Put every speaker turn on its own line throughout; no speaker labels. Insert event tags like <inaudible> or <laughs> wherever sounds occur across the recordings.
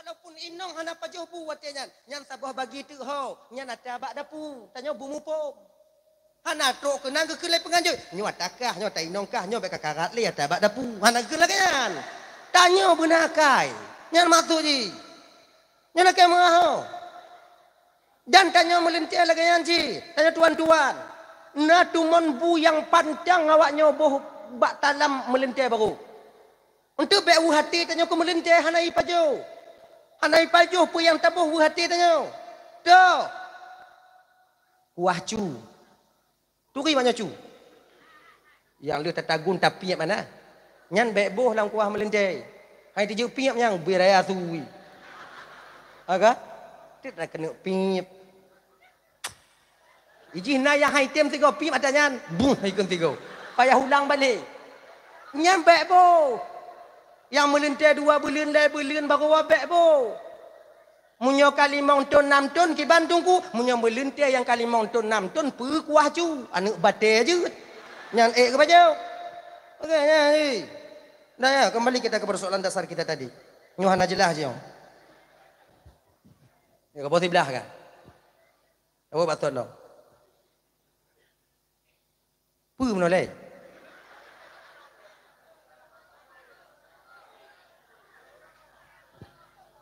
walaupun inong hana pajuh bu watenyan nyan sabah bagi tu ho nyan ada bak dapu tanya bu mupo hana tro ke nang ke lai penganjut nyu atakah nyu tai inong kah nyu be kakarat le ada bak dapu hana ke lai kan tanya benakai nyan matu ji nyan ke ma dan tanya melintir lagi yang ji tanya tuan-tuan na mon bu yang panjang awaknya boh bak talam melintir baru untuk beu hati tanya ku melintir hana ipajau Anai pajuh pun yang tabuh buah hati tengok, Dah. Kuah cu. Turi banyak cu. Yang dia tertagun tapi yang mana? Nyan baik boh dalam kuah melendai. Hai tiju piap yang beraya suwi. Aga? Dia tak kena piap. Iji na yang hai tem tiga piap ada nyan. Bum, hai kena tiga. Payah ulang balik. Nyan baik boh. Yang melentai dua bulan, lai bulan baru wabek bo. Munya kalimong ton enam ton ki bantung ku. Munya melentai yang kalimong ton enam ton perkuah cu. Anak batai je. Yang ek eh, kepada. Okey, ya, hey. Eh. Dah ya, kembali kita ke persoalan dasar kita tadi. Nyuhana jelah je. Ya, kau boleh kan? Apa patut no? Pu menoleh.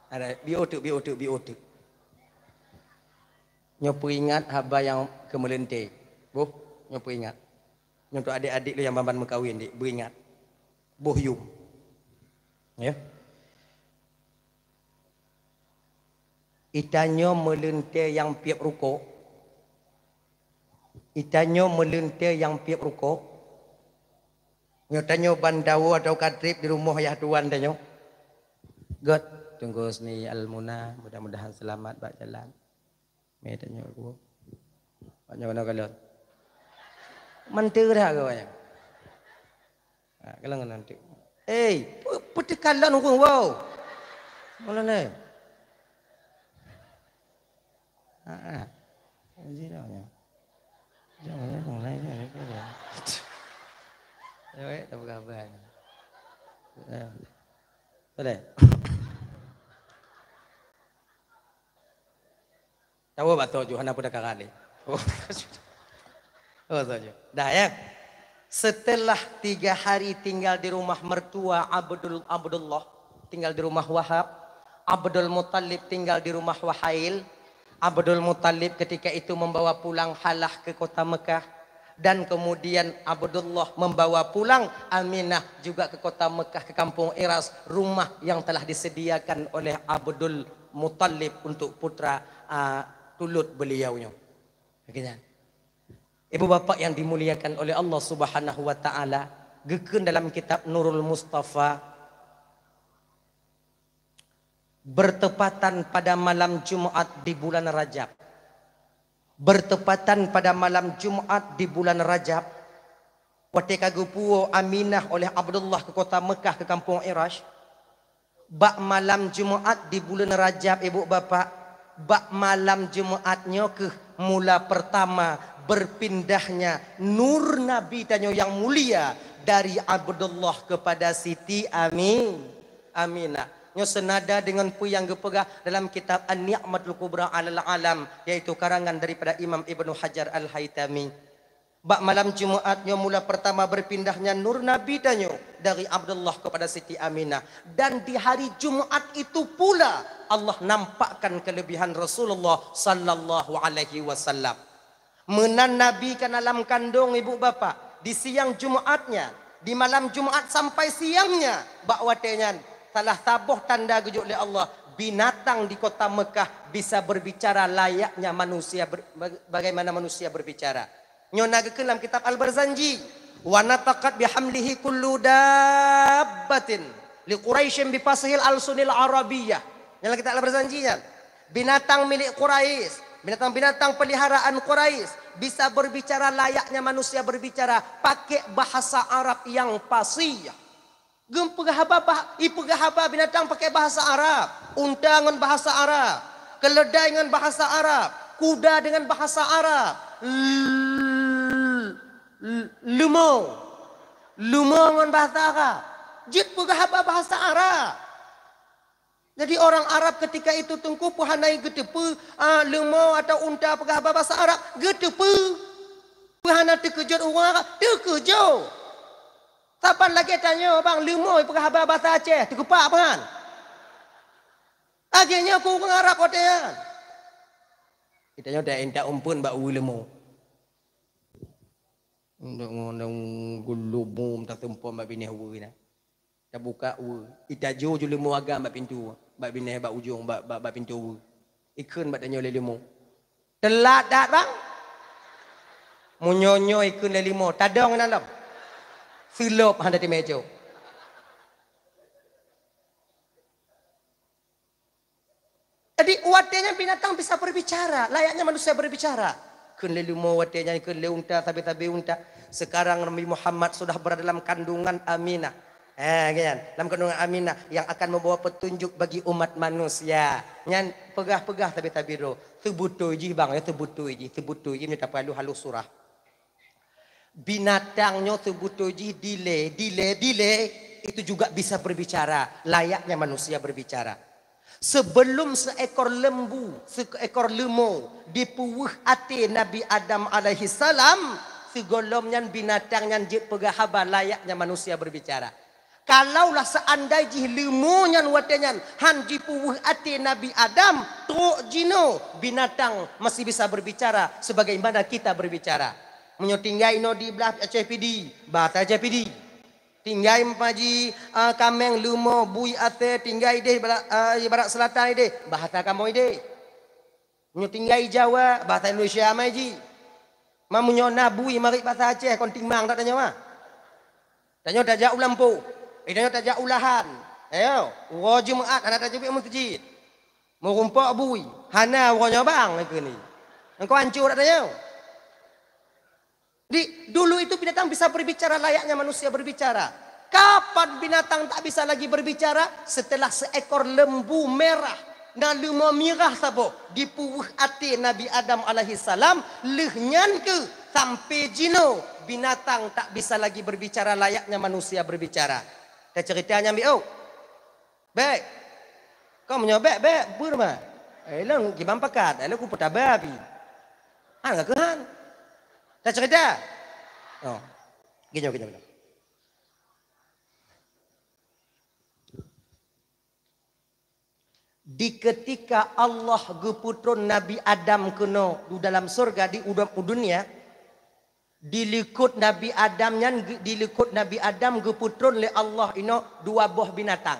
Ada biotik, biotik, biotik. Nyopo ingat haba yang kemelente. Bu, nyopo ingat. Nyopo adik-adik lu yang bamban mengkawin, dik. Beringat. Bu, yum. Ya. Itanya melente yang piap ruko. Itanyo melente yang piap ruko. Nyotanya bandawa atau katrip di rumah ya tuan tanya. Got. Got tunggu sini Al-Muna, mudah-mudahan selamat buat jalan. Mereka tanya aku. Banyak mana kalau? Mentir dah ke banyak? Ha, kalau kena nanti. Eh, hey, putih kalan hukum wow. Mula ni. Ha. Anjir ha. dah banyak. Jangan lupa lain ni. Ya, tak apa-apa. Boleh. Tahu apa tahu Johana pada ni. Oh, <laughs> oh tahu Dah ya. Setelah tiga hari tinggal di rumah mertua Abdul Abdullah tinggal di rumah Wahab, Abdul Mutalib tinggal di rumah Wahail. Abdul Mutalib ketika itu membawa pulang halah ke kota Mekah dan kemudian Abdullah membawa pulang Aminah juga ke kota Mekah ke kampung Iras rumah yang telah disediakan oleh Abdul Mutalib untuk putra ah, tulut beliau beliaunya. Begitu. Ibu bapa yang dimuliakan oleh Allah Subhanahu wa taala, gekeun dalam kitab Nurul Mustafa bertepatan pada malam Jumat di bulan Rajab. Bertepatan pada malam Jumat di bulan Rajab, ketika gupuo Aminah oleh Abdullah ke kota Mekah ke kampung Iraj, bak malam Jumaat di bulan Rajab, ibu bapak, bak malam Jumaatnya ke mula pertama berpindahnya nur Nabi tanya yang mulia dari Abdullah kepada Siti Amin. Aminah. Nyo senada dengan pu yang gepegah dalam kitab An-Ni'matul Kubra alal Alam yaitu karangan daripada Imam Ibnu Hajar Al-Haytami. Bak malam Jumaatnya mula pertama berpindahnya Nur Nabi danyo dari Abdullah kepada Siti Aminah. Dan di hari Jumaat itu pula Allah nampakkan kelebihan Rasulullah sallallahu alaihi wasallam. Menan Nabi ke dalam kandung ibu bapa di siang Jumaatnya, di malam Jumaat sampai siangnya bak watenyan salah tabuh tanda gejuk oleh Allah binatang di kota Mekah bisa berbicara layaknya manusia bagaimana manusia berbicara nyonagakeun dalam kitab Al-Barzanji wa nataqat bihamlihi kullu dabbatin li Quraisy bi fasihil al-sunil arabiyyah nyala kitab Al-Barzanjinya binatang milik Quraisy binatang-binatang peliharaan Quraisy bisa berbicara layaknya manusia berbicara pakai bahasa Arab yang fasih gempegahaba ipegahaba binatang pakai bahasa Arab undangan bahasa Arab keledai dengan bahasa Arab kuda dengan bahasa Arab lumo lumo ngon bahasa Arab jit apa bahasa Arab jadi orang Arab ketika itu tungku puhanai gedepe uh, ah, lumo atau unta pegah bahasa Arab gedepe puhana terkejut orang Arab terkejut Sapan lagi tanya bang lumo pegah bahasa Aceh terkepak kan akhirnya aku orang Arab kotanya kita nyoda enda umpun bak ulumo untuk mengundang gulubu minta tempoh mbak bini hawa Kita buka Kita jauh je lima warga mbak pintu. Mbak bini hawa ujung mbak, mbak, pintu hawa. Ikan mbak tanya oleh Telat tak bang? Munyonyo ikan oleh lima. Tak ada orang kenal Silap hantar di meja. Jadi watenya binatang bisa berbicara. Layaknya manusia berbicara. Ken lelu mo wate nyanyi kun le unta tapi tapi unta sekarang Nabi Muhammad sudah berada dalam kandungan Aminah eh kan dalam kandungan Aminah yang akan membawa petunjuk bagi umat manusia nyan pegah-pegah tapi tapi ro tu butuh ji bang ya tu butuh ji tu butuh ji tak perlu halus surah binatangnya tu butuh ji dile dile dile itu juga bisa berbicara layaknya manusia berbicara Sebelum seekor lembu, seekor lemu dipuuh ati Nabi Adam alaihi salam, segolongan binatang yang jik pegahaba layaknya manusia berbicara. Kalaulah seandainya lemu nyan watenyan han dipuuh ati Nabi Adam, tu jino binatang masih bisa berbicara sebagaimana kita berbicara. Menyutingai no di belah CPD, bahasa CPD. Tinggai maji uh, ah, kameng lumo bui ate tinggai deh barat, uh, barat selatan deh bahasa kamu deh. Nyu tinggai Jawa bahasa Indonesia maji. Mamu nyona bui mari bahasa Aceh kon timang tak tanya mah. Tanya dah jauh lampu. Eh tanya dah jauh lahan. Eh, wajib muat anak tak jumpa masjid. Mau rumpak bui. Hana wajib bang itu ni. Engkau hancur tak tanya. Di, dulu itu binatang bisa berbicara layaknya manusia berbicara. Kapan binatang tak bisa lagi berbicara? Setelah seekor lembu merah. Nalu memirah sabo. Dipuuh hati Nabi Adam alaihi salam Lehnyan ke sampai jino. Binatang tak bisa lagi berbicara layaknya manusia berbicara. Kita ceritanya ambil. Oh. Baik. Kau menyobek, baik. Burma. Eh, Elang, gimana pakat? Eh, aku putar babi. Han, kakak, han. Tak cerita? Oh. Kejap, kejap, kejap. Di ketika Allah geputron Nabi Adam kena di dalam surga di udang dunia, dilikut Nabi Adam yang dilikut Nabi Adam geputron oleh Allah ino dua buah binatang.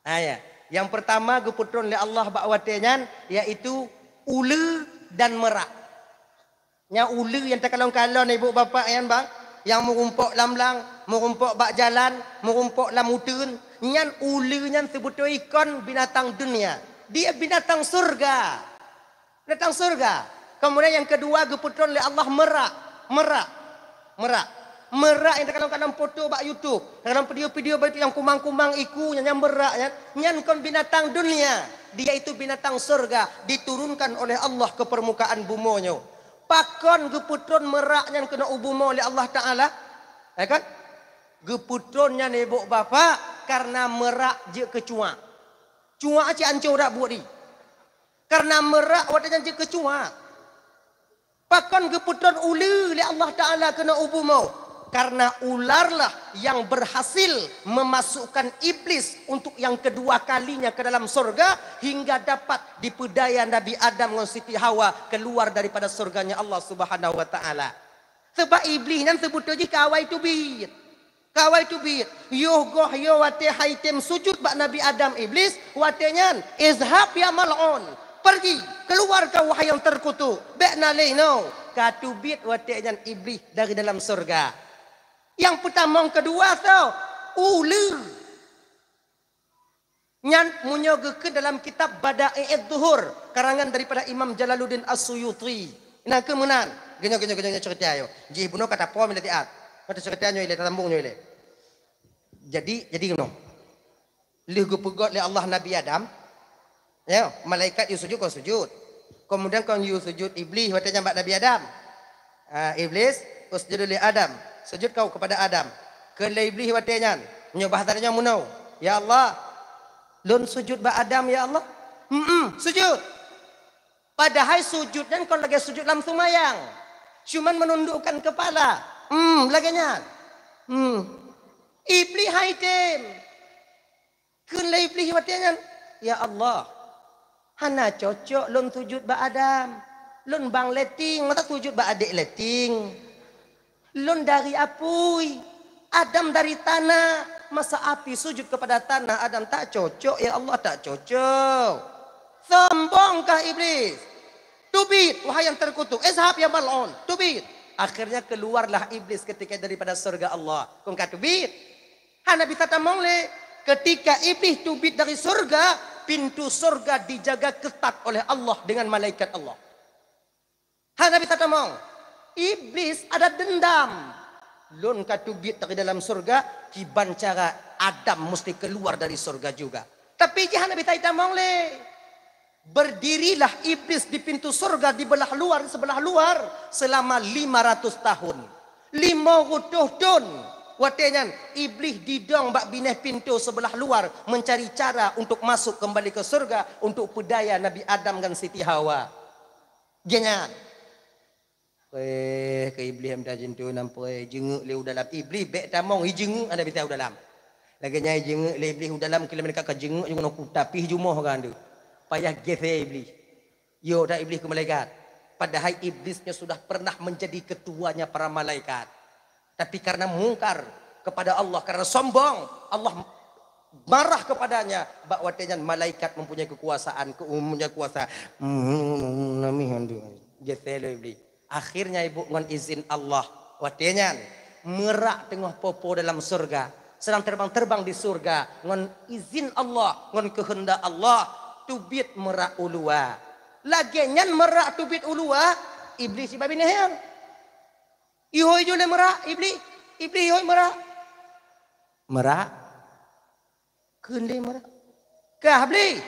Ayah. Ha, yang pertama geputron oleh Allah bawatnya yang iaitu ule dan merak. Yang ulu yang terkalong-kalong ibu bapa yang bang. Yang merumpuk lam-lang, merumpuk bak jalan, merumpuk lam utun. Yang ulu yang sebut tu ikon binatang dunia. Dia binatang surga. Binatang surga. Kemudian yang kedua geputron oleh Allah merak. Merak. Merak. Merak yang terkadang-kadang foto bak YouTube, dalam video-video bak yang kumang-kumang iku yang yang merak ya. Nyan kon binatang dunia, dia itu binatang surga diturunkan oleh Allah ke permukaan bumonyo pakon geputron meraknya yang kena ubumo oleh Allah Ta'ala. Ya kan? Geputronnya ni bapa karena merak je kecua. Cua aja ancur rak buat ni. Karena merak wadahnya je kecua. Pakon geputron uli oleh Allah Ta'ala kena ubumo. mau karena ularlah yang berhasil memasukkan iblis untuk yang kedua kalinya ke dalam surga hingga dapat dipedaya Nabi Adam dengan Siti Hawa keluar daripada surganya Allah Subhanahu wa taala. Sebab iblis nan sebut je kawai tu bit. Kawai tu bit. Yuh goh yo wate haitim sujud bak Nabi Adam iblis watenya izhab ya mal'un. Pergi keluar kau wahai yang terkutuk. Bek nalino katubit watenya iblis dari dalam surga. Yang pertama yang kedua tu ulu. Nyan munyo ke dalam kitab Bada'i'ud Zuhur karangan daripada Imam Jalaluddin As-Suyuti. Nak ke menan? Genyo genyo genyo cerita ayo. Ji bunu kata apa mila tiat. Kata cerita nyo ile tambung nyo ile. Jadi jadi ngono. Lih gu pegot le Allah Nabi Adam. Ya, malaikat yu sujud kau sujud. Kemudian kau yu sujud iblis wate nyambat Nabi Adam. Uh, iblis usjudu li Adam sujud kau kepada Adam. kena iblis watenya menyembah tadinya munau. Ya Allah, lun sujud ba Adam ya Allah. Hmm, sujud. Padahal sujud dan kau lagi sujud dalam sumayang. Cuman menundukkan kepala. Hmm, laginya. Hmm. Iblis hai kena Kala iblis watenya ya Allah. Hana cocok lun sujud ba Adam. Lun bang leting, mata sujud ba adik leting. Lun dari apui. Adam dari tanah. Masa api sujud kepada tanah. Adam tak cocok. Ya Allah tak cocok. Sombongkah iblis? Tubit. Wahai yang terkutuk. Ishab ya mal'un. Tubit. Akhirnya keluarlah iblis ketika daripada surga Allah. Kungka tubit. Hana bisa tamong le. Ketika iblis tubit dari surga. Pintu surga dijaga ketat oleh Allah dengan malaikat Allah. Hana bisa tamong iblis ada dendam. Lun katu git dari dalam surga, kiban cara Adam mesti keluar dari surga juga. Tapi jangan Nabi Taita mongle. Berdirilah iblis di pintu surga di belah luar di sebelah luar selama 500 tahun. Lima rutuh tun. Watenya iblis didong bak bineh pintu sebelah luar mencari cara untuk masuk kembali ke surga untuk pedaya Nabi Adam dan Siti Hawa. Jangan. Eh, ke iblis yang macam tu nampak eh, jenguk leh udalam. Iblis bek tamong hi jenguk ada bintang udalam. Lagi nyai jenguk leh iblis udalam kila mereka ke jenguk juga nak tapi jumoh kan tu. Payah gese iblis. Yo dah iblis ke malaikat. Padahal iblisnya sudah pernah menjadi ketuanya para malaikat. Tapi karena mungkar kepada Allah, karena sombong, Allah marah kepadanya bahwa malaikat mempunyai kekuasaan, keumumnya kuasa. Nami hmm, hmm, hmm, hmm, hmm, Akhirnya ibu dengan izin Allah. Wadinyan. Merak tengah popo dalam surga. Sedang terbang-terbang di surga. dengan izin Allah. dengan kehendak Allah. Tubit merak ulua. Lagenyan merak tubit ulua. Iblis si babi ni yang. Ihoi jule merak. Iblis. Iblis ihoi merak. Merak. Kendi merak. kehabli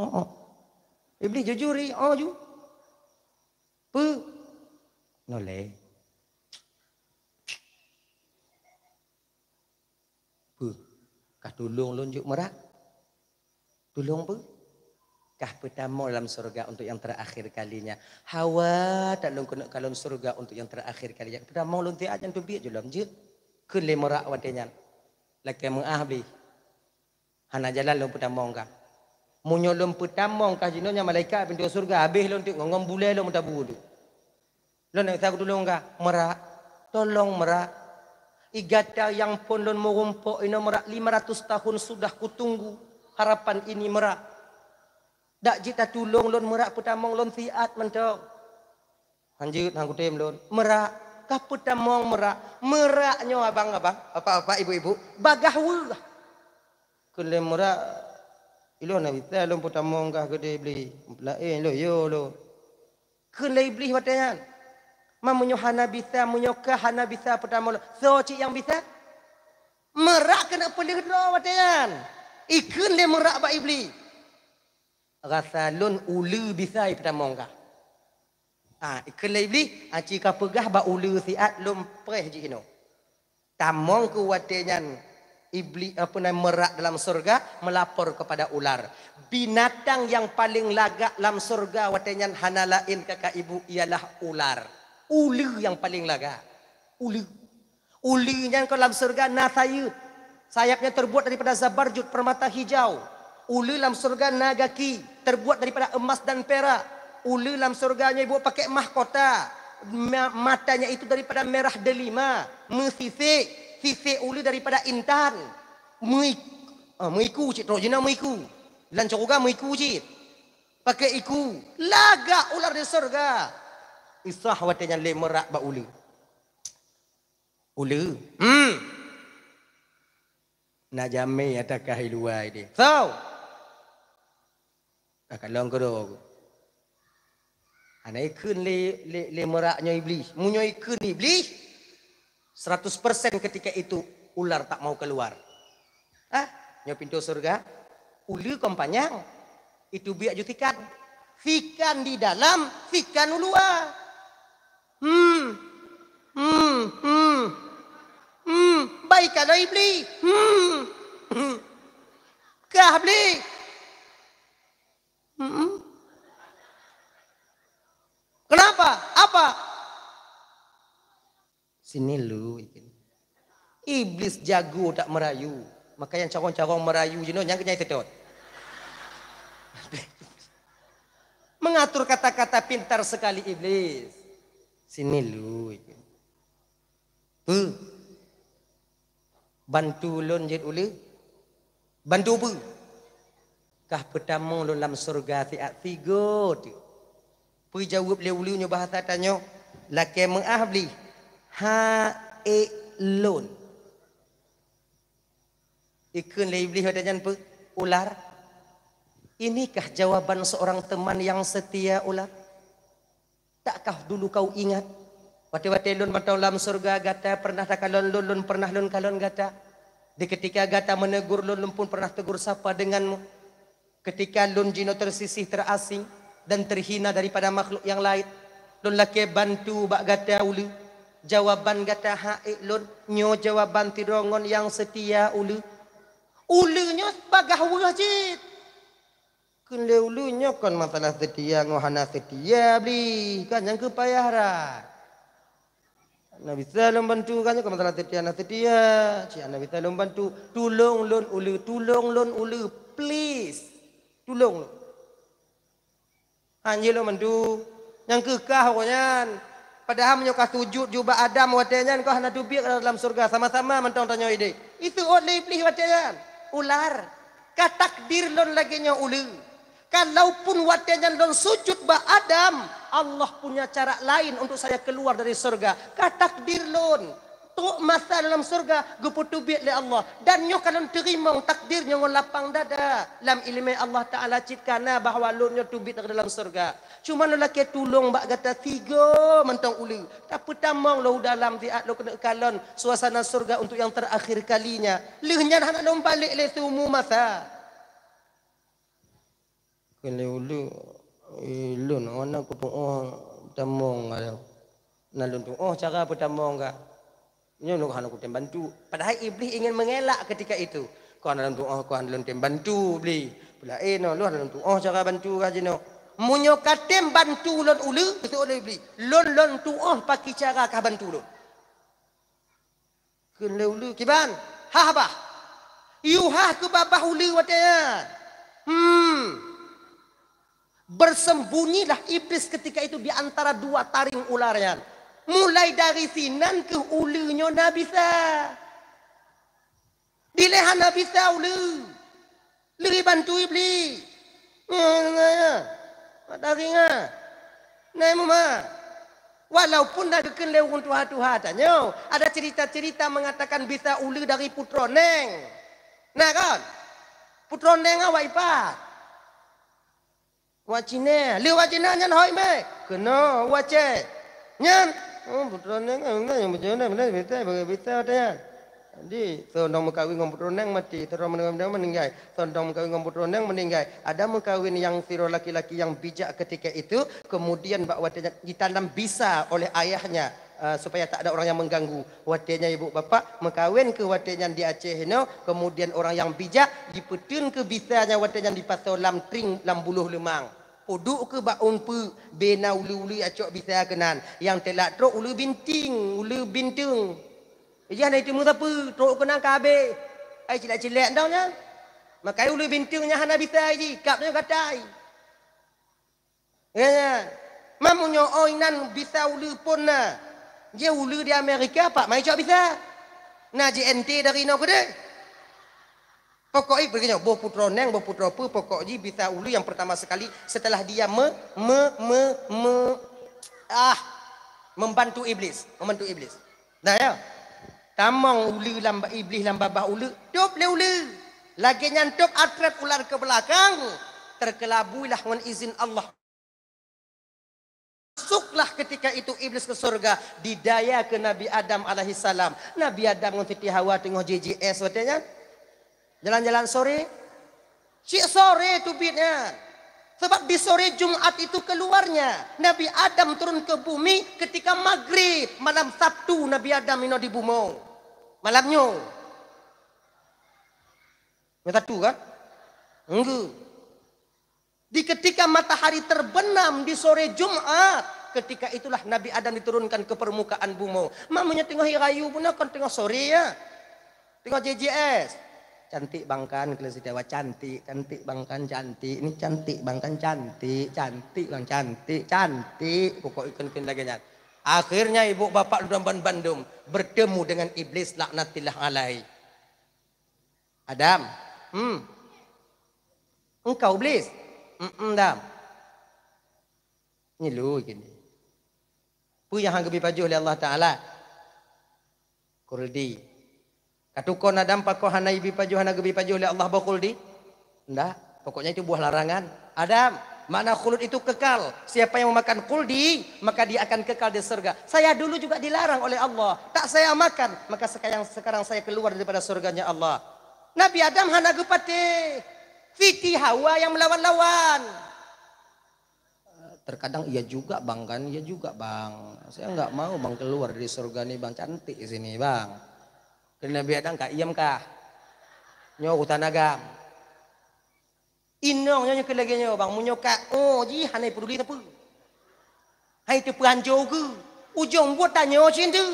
Oh, oh. Iblis jujuri. Oh, jujuri apa noleh apa kah tolong lunjuk merak tolong apa kah pertama dalam surga untuk yang terakhir kalinya hawa tak lung kena kalon surga untuk yang terakhir kalinya pertama lun tiak jan tubik je lam je ke le merak wadanya. lakai mengah bi hana jalan lun pertama kah munyo pertama kah jinonya malaikat pintu surga habis lun tiak ngong bulai lun mentabu tu Lo nak tahu dulu enggak? Merak. Tolong merak. Igata yang pun lo merumpuk ini merak. 500 tahun sudah kutunggu harapan ini merak. Dak cita tolong lo merak putamong lo siat mentok. Lanjut, nak kutim lo. Merak. Kaputamong merak. Meraknya abang-abang. Apa-apa ibu-ibu. Bagah wulah. Kulim merak. Ilo nak bisa lo putamong kah gede beli. Lain lo, yo lo. Kulim beli patahan. Kulim Memunyuhana bisa, menyokahana bisa pertama. So, cik yang bisa? Merak kena pulih dulu, wadayan. Ikun dia merak bak ibli. Rasalun ulu bisa pertama enggak. Ha, ikun dia ibli, ha, cik kapegah bak ulu siat lumpreh cik ino. Tamong ke watayan ibli apa nama merak dalam surga melapor kepada ular binatang yang paling lagak dalam surga watenyan hanalain kakak ibu ialah ular Ulu yang paling laga. Ulu. Ulunya yang dalam surga Nathayut. Sayapnya terbuat daripada zabarjut permata hijau. Ulu dalam surga Nagaki. Terbuat daripada emas dan perak. Ulu dalam surganya ibu pakai mahkota. Matanya itu daripada merah delima. Mesisi. Sisi ulu daripada intan. meiku Ah, muiku cik. Trojina muiku. Lancoroga muiku cik. Pakai iku. Laga ular di surga isah watanya le merak ba ule. Ule. Hmm. Na jame atakah iluai dia. So. Akan long kro. Ana ikun le le le merak nyoi iblis. Mu nyoi iblis. 100% ketika itu ular tak mau keluar. Ah, ha? nyo pintu surga. Ule kompanyang. Itu biak jutikan. Fikan di dalam, fikan luar. Hmm. Hmm. Hmm. Hmm. Baik ada Hmm. Kah Hmm. Kenapa? Apa? Sini lu. Iblis jago tak merayu. Maka yang carong-carong merayu jenuh, yang kenyai tetot. <laughs> Mengatur kata-kata pintar sekali iblis sini lu itu. Bu. Bantu lon jet uli. Bantu bu. Kah pertama lon dalam surga ti at tiga tu. Pu jawab le uli nyoba bahasa tanyo. Lake mengahli. Ha e lon. Ikun le iblis ada jan ular. Inikah jawaban seorang teman yang setia ular? Takkah dulu kau ingat? Waktu-waktu lun matang dalam surga gata pernah takkan lun lun, lun pernah lun kalon gata. Di ketika gata menegur lun lun pun pernah tegur siapa denganmu. Ketika lun jino tersisih terasing dan terhina daripada makhluk yang lain. Lun laki bantu bak gata ulu. Jawaban gata haik lun nyo jawaban tirongon yang setia ulu. Ulu nyo bagah wajib. Kan leulunya nyokon matalah setia, ngohana setia beli. Kan yang kepayah rak. Nabi Salam bantu kan yang masalah setia anak setia. Cik Nabi Salam bantu. Tolong lon ulu, tolong lon ulu, please. Tolong lon. Ha, lo bantu. Yang kekah pokoknya. Padahal menyokah sujud juga Adam wajahnya. Kau hanya dubik dalam surga. Sama-sama mentong tanya ide. Itu oleh iblis wajahnya. Ular. Katakdir lon lagi nyok ulu. Kalaupun wadahnya dalam sujud Mbak Adam, Allah punya cara lain untuk saya keluar dari surga. Kata takdir lon. Tuk masa dalam surga, geputubik oleh Allah. Dan nyok kalau terima takdirnya dengan lapang dada. Dalam ilmu Allah Ta'ala citkana bahawa lo nyok tubik dalam surga. Cuma lo laki tolong, bak kata tiga mentong ulu. Tak pertamang lo dalam diat lo kena kalon suasana surga untuk yang terakhir kalinya. Lihnya anak lo balik le seumur masa kalau ulu ulu, ilun ona kupu oh tamong ayo lah nalun tu oh cara apa tamong ka nyo nak hanu kutem tembantu. padahal iblis ingin mengelak ketika itu ko nalun tu oh ko nalun tembantu, bantu bli pula eh no lu nalun tu oh cara bantu ka jino munyo katem bantu lon ulu itu oleh iblis lon lon tu oh pakai cara ka bantu lu kalau ulu kiban ha ba yuha ku babah ulu wate ya? hmm Bersembunyilah iblis ketika itu di antara dua taring ularnya. Mulai dari sinan ke ulunya Nabi Sa. Dileha Nabi Sa ulu. Lagi bantu iblis. taringnya? Matahari ngaya. Ah. Walaupun nak kena lewung tuha tuha tanya. Ada cerita-cerita mengatakan bila ulu dari Putroneng. neng. kan. Putroneng neng awak ipat yang yang. Oh, Neng, neng, neng, วาจีเน่เรือวาจีเน่ยันหอยแม่กูน้อวาเจยันโอ้บุตรนั่งเงินเงินมันเจอเนี่ยมันได้ไปเที่ยวไปเที่ยวเนี่ยดิส่วนดอกมะกาวิ่งของบุตรนั่งมาตีถ้าเราไม่ได้มาเนี่ยมันง่ายส่วนดอกมะกาวิ่งของบุตรนั่งมันง่ายอาดามะกาวิ่งยังสิโรลักลักยังบิจักขึ้นที่แก่ itu kemudian bak watenya ditanam bisa oleh ayahnya Uh, supaya tak ada orang yang mengganggu watenya ibu bapa mengkawin ke watenya di Aceh no kemudian orang yang bijak dipetun ke bisanya watenya di Pasolam Tring Lambuluh Lemang Uduk ke ba unpu bena ulu-ulu acok bisa kenan yang telak trok ulu binting ulu binting. Ya nai timu sapu trok kenan kabe. Ai cilak cilak dong nya. Maka ulu bintingnya hana bisa ji kap nya katai. Ya. ya. Mamunyo oi nan bisa ulu pun na. Ye ulu di Amerika pak mai cok bisa. Na jnt dari nok deh. Pokok ini begini, buah putra neng, buah putra apa, pokok ini bita ulu yang pertama sekali setelah dia me, me, me, me, ah, membantu iblis, membantu iblis. Nah ya, tamang ulu lamba iblis lamba bah ulu, top le ulu, lagi nyantok atret ular ke belakang, terkelabui lah dengan izin Allah. Masuklah ketika itu iblis ke surga didaya ke Nabi Adam alaihi salam. Nabi Adam dengan Siti Hawa tengah JJS katanya, Jalan-jalan sore? Cik sore itu bidnya. Sebab di sore Jumat itu keluarnya. Nabi Adam turun ke bumi ketika maghrib. Malam Sabtu Nabi Adam ini di bumi. Malamnya. Yang satu kan? Enggak. Di ketika matahari terbenam di sore Jumat. Ketika itulah Nabi Adam diturunkan ke permukaan bumi. Mamanya tengah hirayu pun kan tengah sore ya. Tengah JJS cantik bangkan kalau si dewa cantik cantik bangkan cantik ini cantik bangkan cantik cantik bang cantik cantik pokok ikan ikan lagi akhirnya ibu bapa di ban Bandung bertemu dengan iblis laknatillah alai Adam hmm. engkau iblis hmm, -mm, Adam ni lu gini pu yang baju oleh Allah Ta'ala kurdi Katukau nak dampak kau hanai bipajuh, hanai bipajuh oleh Allah bakul di? Tidak. Pokoknya itu buah larangan. Adam, mana khulud itu kekal. Siapa yang memakan kuldi, maka dia akan kekal di surga. Saya dulu juga dilarang oleh Allah. Tak saya makan. Maka sekarang, sekarang saya keluar daripada surganya Allah. Nabi Adam hana gupati. Fiti hawa yang melawan-lawan. Terkadang iya juga bang kan, iya juga bang. Saya enggak mau bang keluar dari surga ini bang. Cantik sini bang. Nabi Adam kak iam ka. Nyo hutan agam. Inong nyo kelege nyo bang munyo ka oh ji hanai peduli tapi. Hai tu peranjo ke? Ujung buat tanya macam tu.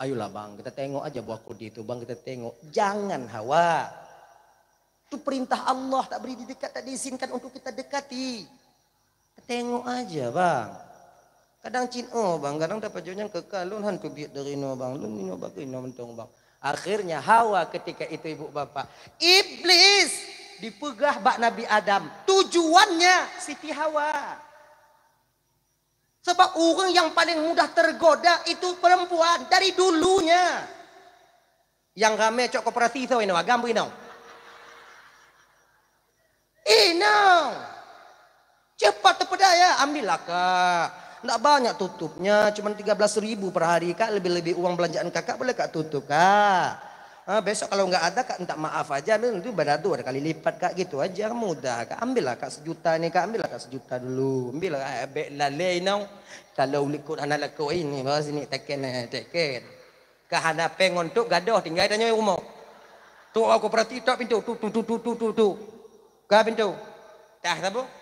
Ayolah bang, kita tengok aja buah kodi itu bang, kita tengok. Jangan hawa. Tu perintah Allah tak beri di dekat, tak diizinkan untuk kita dekati. Kita tengok aja bang. Kadang cin, oh bang, kadang dapat jonyang kekal. Lu hantu biat dari no bang, lu ni no bang, ni no mentong bang. Akhirnya Hawa ketika itu ibu bapa iblis dipegah bak Nabi Adam. Tujuannya Siti Hawa. Sebab orang yang paling mudah tergoda itu perempuan dari dulunya. Yang ramai cok koperasi itu ini, agama ini. Ini. Cepat terpedaya, ambil lah kak. Tidak banyak tutupnya, cuma 13 ribu per hari kak. Lebih-lebih uang belanjaan kakak boleh kak tutup kak. Nah, besok kalau enggak ada kak, entah maaf aja. Ambil itu berat dua kali lipat kak gitu aja mudah. Kak ambil lah kak sejuta ini kak ambil lah kak sejuta dulu. Ambil lah kak. Bek lalai nong. Kalau likut anak lekuk ini. Bawa sini teken eh teken. Kak anak pengon tuk gadoh tinggal tanya rumah. Tuk aku perhati tuk pintu. tu tu tu tu tu tu. Kak pintu. Dah sabuk.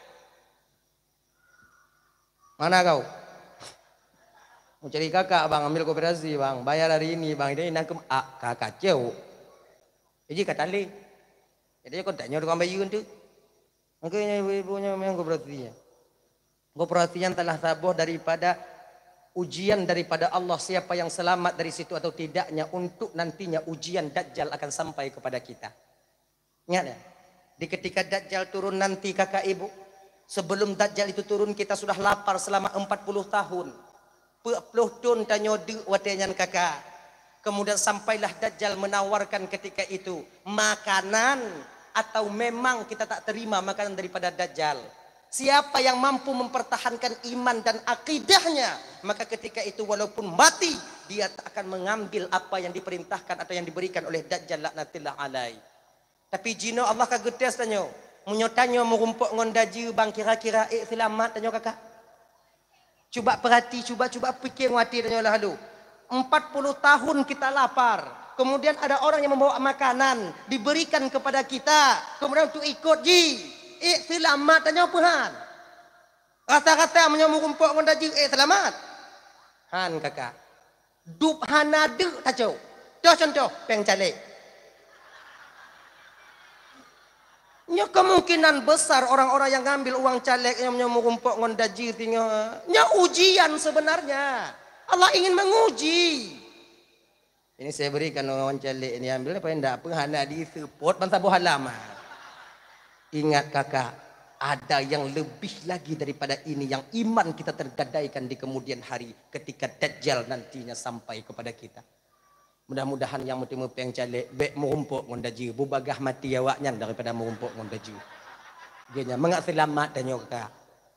Mana kau? Mau cari kakak bang, ambil kooperasi bang, bayar hari ini bang, ini nak ke A, ah, kakak cewu. Jadi kata le, jadi kau tanya orang bayi kan tu, makanya ibu ibunya memang kooperasinya. Kooperasinya telah sabuh daripada ujian daripada Allah siapa yang selamat dari situ atau tidaknya untuk nantinya ujian Dajjal akan sampai kepada kita. Ingat ya? Di ketika Dajjal turun nanti kakak ibu, Sebelum Dajjal itu turun kita sudah lapar selama 40 tahun. Puluh tun tanya di watenyan kakak. Kemudian sampailah Dajjal menawarkan ketika itu makanan atau memang kita tak terima makanan daripada Dajjal. Siapa yang mampu mempertahankan iman dan akidahnya Maka ketika itu walaupun mati Dia tak akan mengambil apa yang diperintahkan Atau yang diberikan oleh Dajjal Laknatillah Alay Tapi jino Allah kagetes tanya menyotanya merumpuk ngon daji bang kira-kira eh selamat tanya kakak cuba perhati cuba cuba fikir ngati tanya lah lu puluh tahun kita lapar kemudian ada orang yang membawa makanan diberikan kepada kita kemudian untuk ikut ji eh selamat tanya apa han rasa-rasa menyo merumpuk ngon daji eh selamat han kakak dup han ada tajuk contoh peng Nya kemungkinan besar orang-orang yang ngambil uang caleg yang menyumpuk ngon dajir tinya. Nya ujian sebenarnya. Allah ingin menguji. Ini saya berikan orang caleg ini ambil apa yang tak penghana di support bangsa buah lama. Ingat kakak, ada yang lebih lagi daripada ini yang iman kita tergadaikan di kemudian hari ketika Dajjal nantinya sampai kepada kita. Mudah-mudahan yang mutima peng calik bek merumpuk ngon daji. Bubagah mati awaknya daripada merumpuk ngon daji. Gianya mengak selamat dan ka.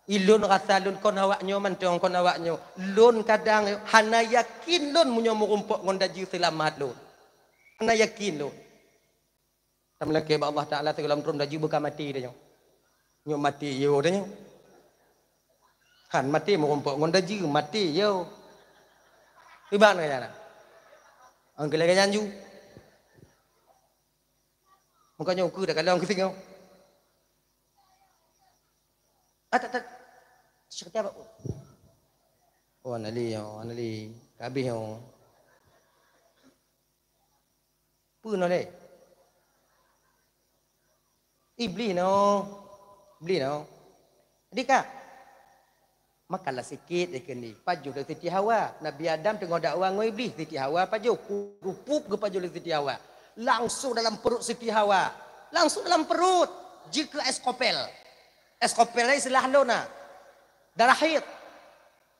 Ilun rasa lun kon awak nyo man kon awak nyo. Lun kadang hana yakin lun munyo merumpuk ngon daji selamat lun. Hana yakin lun. Sama lagi Allah Ta'ala segala menurut daji bukan mati dia. Nyo mati yo dia. Han mati merumpuk ngon daji mati yo. Ibanu ya. cái cái cái nhau cư để lòng angkalaganyan you. Makanya aku dah kalau kita kau. Ah tak anh Syakti apa? Oh anali yo, anali kabi yo. Pun oleh. Ibli no. nó đi cả Makanlah sikit dia kena. Paju dari Siti Hawa. Nabi Adam tengok dakwah dengan Iblis. Siti Hawa paju. Kurupup ke paju dari Siti Hawa. Langsung dalam perut Siti Hawa. Langsung dalam perut. Jika eskopel. Eskopel ini istilah lona. Darah hit.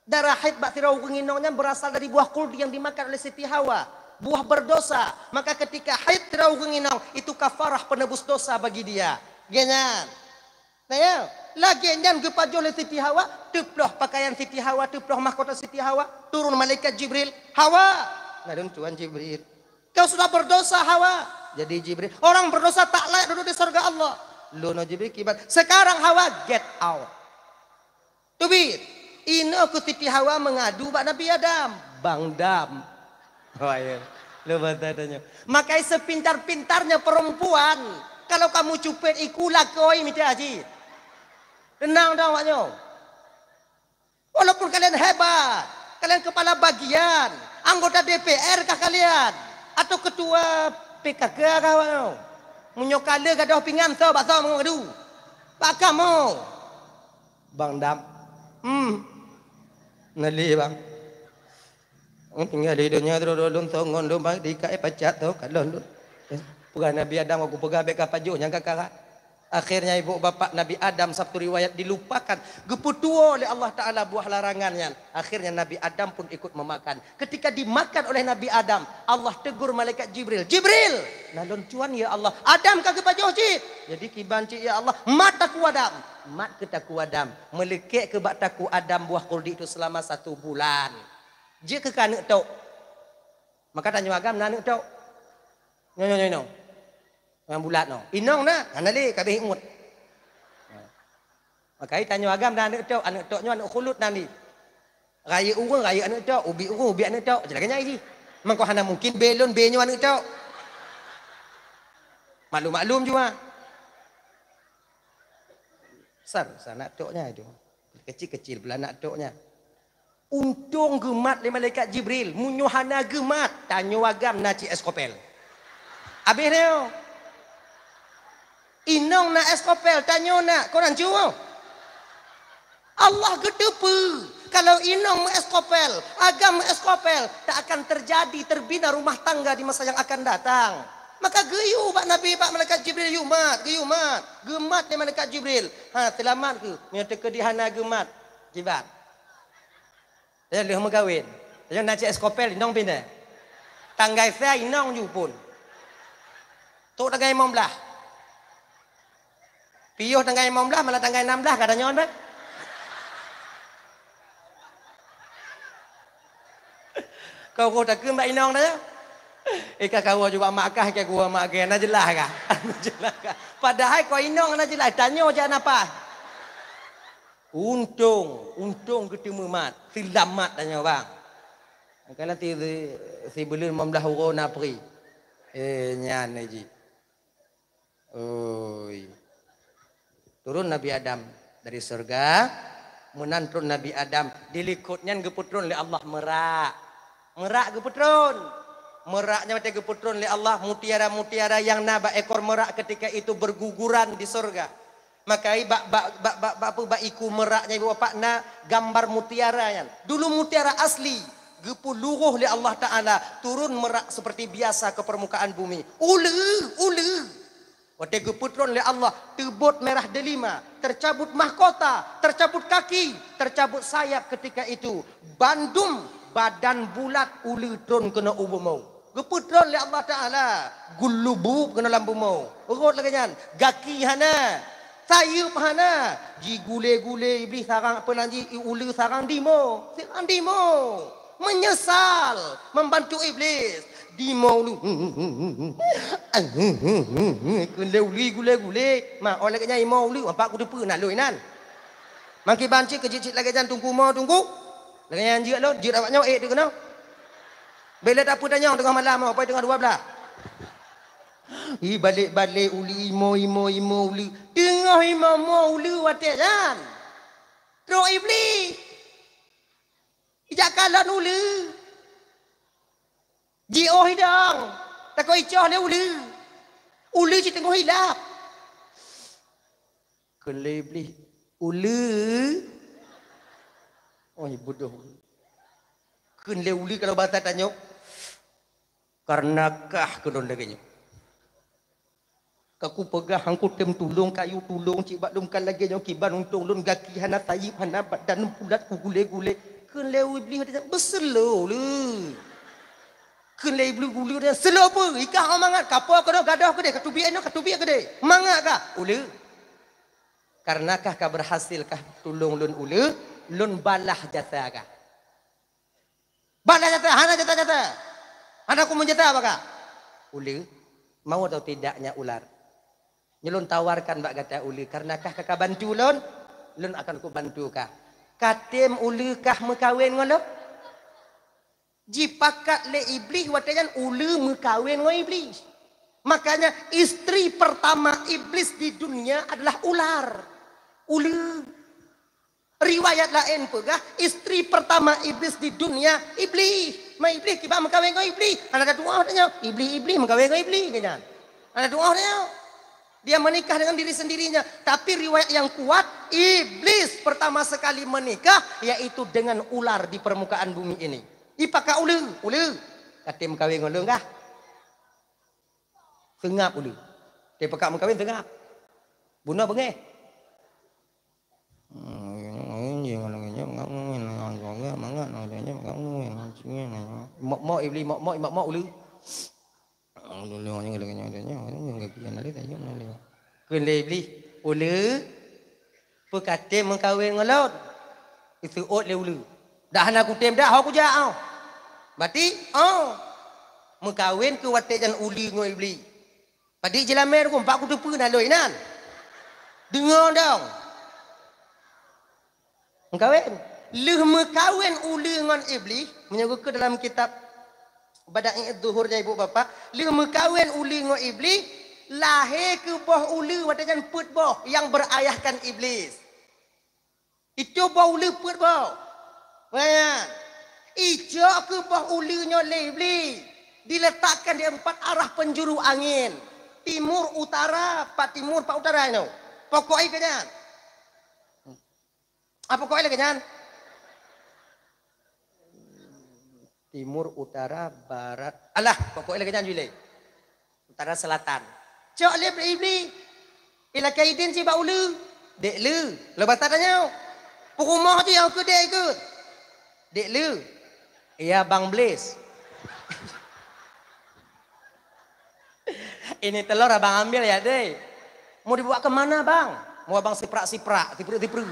Darah hit bak tirau kenginongnya berasal dari buah kuldi yang dimakan oleh Siti Hawa. Buah berdosa. Maka ketika hit tirau kenginong. Itu kafarah penebus dosa bagi dia. Genyan. Nah ya. Lagi yang gepajo oleh Siti Hawa, tuploh pakaian Siti Hawa, tuploh mahkota Siti Hawa, turun malaikat Jibril, Hawa. Nah, Tuhan Jibril. Kau sudah berdosa, Hawa. Jadi Jibril, orang berdosa tak layak duduk di surga Allah. Luna Jibril kibat. Sekarang Hawa, get out. Tubit. Ini aku Siti Hawa mengadu Pak Nabi Adam. Bang Dam. Oh, iya. Lu bertanya. Makanya sepintar-pintarnya perempuan. Kalau kamu cupet ikulah koi, Mita Haji. Tenang dah awaknya. Walaupun kalian hebat. Kalian kepala bagian. Anggota DPR kah kalian? Atau ketua PKK kah awaknya? Menyokala gadah pingan so bahasa mengadu. Pak kamu. Bang Dam. Hmm. Nali bang. Tinggal di dunia terus dulun songon dulun baik di kae pacat tu kalau dulun. Bukan Nabi Adam aku pegang bekas pajuk yang kakak. Akhirnya ibu bapa Nabi Adam sabtu riwayat dilupakan. Geputuo oleh Allah Ta'ala buah larangannya. Akhirnya Nabi Adam pun ikut memakan. Ketika dimakan oleh Nabi Adam. Allah tegur malaikat Jibril. Jibril! Nalun cuan ya Allah. Adam kaki pajuh si. Jadi kibanci ya Allah. Mat aku Adam. Mat ke taku Adam. Melekek ke bak bataku Adam buah kuldi itu selama satu bulan. Jika kanak tau. Maka tanya agam nanak tau. No, no, no, no. Yang bulat no. Inong na, kat kabe imut. Ha. Makai tanya agam dan anak tok, anak toknya anak khulut nan ni. Raya urun raya anak tok, ubi urun ubi anak tok. Jelaga nyai ni. Memang kau hana mungkin belon benyo anak tok. Maklum-maklum juga. Sar, sar anak toknya itu. Kecil-kecil belah anak toknya. Untung gemat lima lekat Jibril. Munyuhana gemat. Tanya agam na cik eskopel. Habis ni. Inong na eskopel, tanyo na, korang jua. Allah gedepu. Kalau inong eskopel, agam eskopel, tak akan terjadi terbina rumah tangga di masa yang akan datang. Maka geyu Pak Nabi, Pak mereka Jibril, yumat, geyumat. Gemat di Malaikat Jibril. Ha, selamat tu, Minta ke dihana gemat. Jibat. Dia lebih mengawin. Dia nak cek eskopel, inong pindah. Tanggai saya, inong ju pun. Tuk tanggai imam Piyuh dengan imam belah malah tanggal enam belah katanya orang Kau kau tak kena inong dah. Eh, Ika kau juga makah ke mak makah nak jelas <laughs> kah? Padahal kau inong nak jelah. tanya je apa? Untung, untung ketemu mat. Selamat tanya bang. Kalau ti si belum memlah urun apri. Eh nyan ni ji. Oi turun Nabi Adam dari surga menantun Nabi Adam dilikutnya geputron oleh Allah merak merak geputron meraknya mati geputron oleh Allah mutiara-mutiara yang naba ekor merak ketika itu berguguran di surga maka bak bak bak bak bak bak iku meraknya ibu bapak nak gambar mutiara yang dulu mutiara asli gepuh luruh oleh Allah Ta'ala turun merak seperti biasa ke permukaan bumi ule ule Wategu putron oleh Allah Tebut merah delima Tercabut mahkota Tercabut kaki Tercabut sayap ketika itu Bandum Badan bulat Ulu drone kena ubu mau Geputron oleh Allah Ta'ala Gulubu kena lambu mau Rot lah kenyan Gaki hana Sayup hana Ji gule-gule Iblis sarang apa nanti Ulu sarang dimo Sarang dimo Menyesal Membantu Iblis di maulu. Kena uli gule gule. Ma, orang lagi nyai maulu. Apa aku dapat nak loi kan? Mangki banci kecil cik lagi jangan tunggu mau tunggu. Lagi yang jual lo, jual awak nyawa eh tu kena. Bila tak putanya tengah malam, apa tengah dua belah. I balik balik uli imo imo imo uli tengah imo imo uli watet kan. Tro ibli. Ijak kalau nulis. Dia oh hidang. Tak kau icah dia ulu. Ulu cik tengok hilap. Kelih beli. Ulu. Oh ibu dah. Kelih ulu kalau bata tanya. Karnakah kena negaknya. Kaku pegah hangku tem tulung kayu tulung cik badum kan lagi nyok kiban untung lun gaki hana tayib hana badan pulat kugule gule. Kelih ulu beli. Besar lah ulu. Ulu kelai bulu bulu dia selo apa ikah hang mangat kapo dah gadah ke dia katubi anu katubi ke dia mangat kah ule karenakah kah berhasil kah tolong lun ule lun balah jasa kah balah jasa hana jasa jasa hana ku menjata apa kah ule mau atau tidaknya ular nyelun tawarkan bak kata ule karenakah kah bantu lun lun akan ku bantu kah katim ule kah mekawin ngono dipakat le iblis wakanya ulu mekawin dengan iblis makanya istri pertama iblis di dunia adalah ular ulu riwayat lain pegah istri pertama iblis di dunia iblis ma iblis kibak mekawin dengan iblis anak tua katanya iblis iblis mekawin dengan iblis katanya anak tua katanya dia menikah dengan diri sendirinya tapi riwayat yang kuat iblis pertama sekali menikah yaitu dengan ular di permukaan bumi ini Ipakak ulu, ulu. Katim kawin dengan ulu kah? Sengap ulu. Dia pakak mengkawin sengap. Bunuh apa Mak mak ibli mak mak mak mak ulu. Ulu ulu yang lagi yang lagi yang lagi yang lagi yang lagi yang lagi. Kuen lebli ulu. Pekatnya mengkawin ngalot. Isu ot le ulu. Dah nak kutim dah, aku jahat oh. Berarti, oh. Mengkawin ke watak jalan uli dengan ibli. Pada jalan merah aku empat kutupu nak lho inan. Dengar dong. Mengkawin. Leh mengkawin uli dengan ibli, menyebut ke dalam kitab badan ingat zuhurnya ibu bapa. Leh mengkawin uli dengan ibli, lahir ke boh uli watak jalan put boh yang berayahkan iblis. Itu boh uli put boh. Bayang. ijo ke bah ulinya lebli. Diletakkan di empat arah penjuru angin. Timur, utara, pak timur, pak utara ini. Pokoknya kan? Apa ah, pokoknya kan? Timur, utara, barat. Alah, pokoknya lah kan jule. Utara, selatan. Cok lebli ibli. Ila kaidin si bau lu Dek lu. lebat tak tanya. tu yang aku ikut. Dek Lu. Ya Bang Blis. <laughs> Ini telur abang ambil ya deh. Mau dibawa kemana bang? Mau abang siprak-siprak. Tipru-tipru.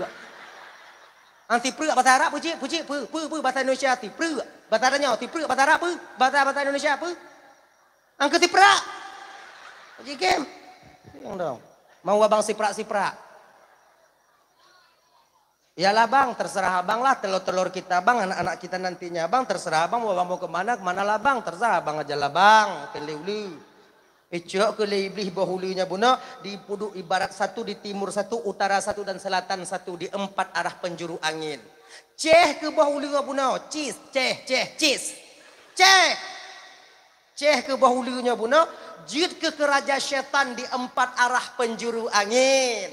Anti pru bahasa Arab puji puji pu pu pu bahasa Indonesia ti pru bahasa Arabnya oh, ti pru bahasa Arab pu bahasa bahasa Indonesia pu angkat ti pra puji game yang dong mau abang siprak siprak. Iyalah bang, terserah abang lah telur-telur kita bang, anak-anak kita nantinya bang, terserah abang mau mau kemana, kemana lah bang, terserah abang aja lah bang, keliuli. Icok eh, ke iblis bahulunya buna di puduk ibarat satu di timur satu utara satu dan selatan satu di empat arah penjuru angin. Ceh ke bahulunya buna, cis, ceh, ceh, cis, ceh, ceh ke bahulunya buna, jid ke kerajaan syaitan di empat arah penjuru angin.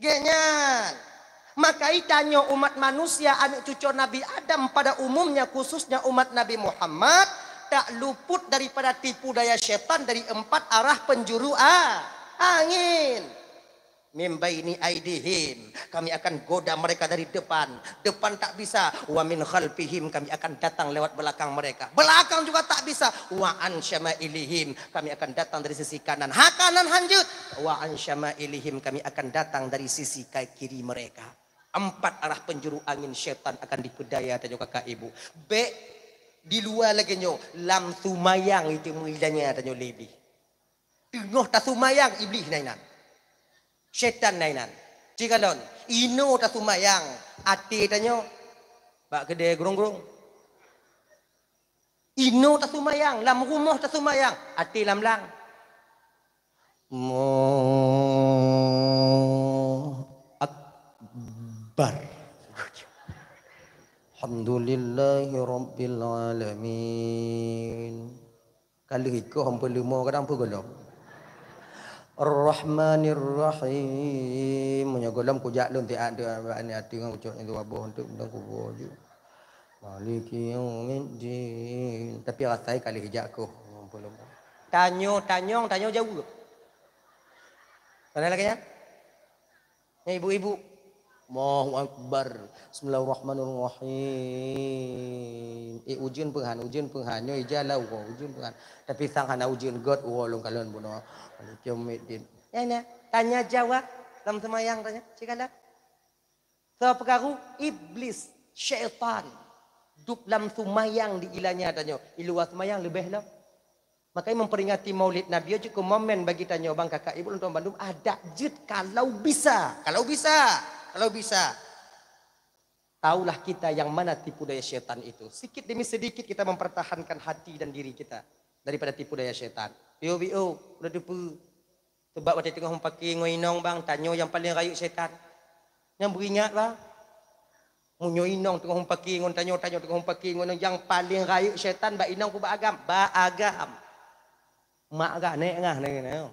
Genyal. Maka itanya umat manusia anak cucu Nabi Adam pada umumnya khususnya umat Nabi Muhammad tak luput daripada tipu daya syaitan dari empat arah penjuru ah, angin mimbaini aidihim kami akan goda mereka dari depan depan tak bisa wa min khalfihim kami akan datang lewat belakang mereka belakang juga tak bisa wa an syama'ilihim kami akan datang dari sisi kanan ha kanan hanjut wa an syama'ilihim kami akan datang dari sisi kiri mereka empat arah penjuru angin syaitan akan dipedaya dan kakak ibu b di luar lagi nyo lam sumayang itu mulianya tanyo lebih tengah tasumayang iblis nainan syaitan nain nan. Lah. Cik Alon, ino ta sumayang, ati tanyo, bak gede gerung-gerung. Ino ta sumayang, lam rumah ta sumayang, ati lam-lang. Mo akbar. Alhamdulillahi Rabbil Alamin. Kalau ikut hampa lima kadang apa kalau? Ar-Rahmanir Rahim. Munya golam kujak lun ti ada ani ati ngan ucap itu abah untuk benda kubur ju. Maliki yaumiddin. Tapi rasai kali hijak ko. Belum. Tanyo tanyong tanyo jauh. Mana lagi ya? Ni ibu-ibu. Allahu Akbar. Bismillahirrahmanirrahim. I eh, ujian penghan, ujian penghan. Ya ija lah uko, ujian penghan. Tapi sang kena ujian God, uko lung kalun buno. Alikumit din. Ya ini, ya. tanya jawab. Dalam semayang tanya, cik anda. So, pekaru, iblis, syaitan. Dup dalam semayang di ilanya tanya. Iluah semayang lebih lah. Makanya memperingati maulid Nabi cukup momen bagi tanya bang kakak ibu untuk bandung. Ada jid kalau bisa. Kalau bisa. Kalau bisa kalau bisa. Taulah kita yang mana tipu daya syaitan itu. Sikit demi sedikit kita mempertahankan hati dan diri kita daripada tipu daya syaitan. Yo yo, udah dupu. Sebab waktu tengah mempakai ngoinong bang, tanya yang paling rayu syaitan. Yang beringat lah. Munyo inong tengah mempakai ngon tanya tanya tengah mempakai ngon yang paling rayu syaitan ba inong ku ba agam, ba agam. Mak ga nek ngah nek ngah.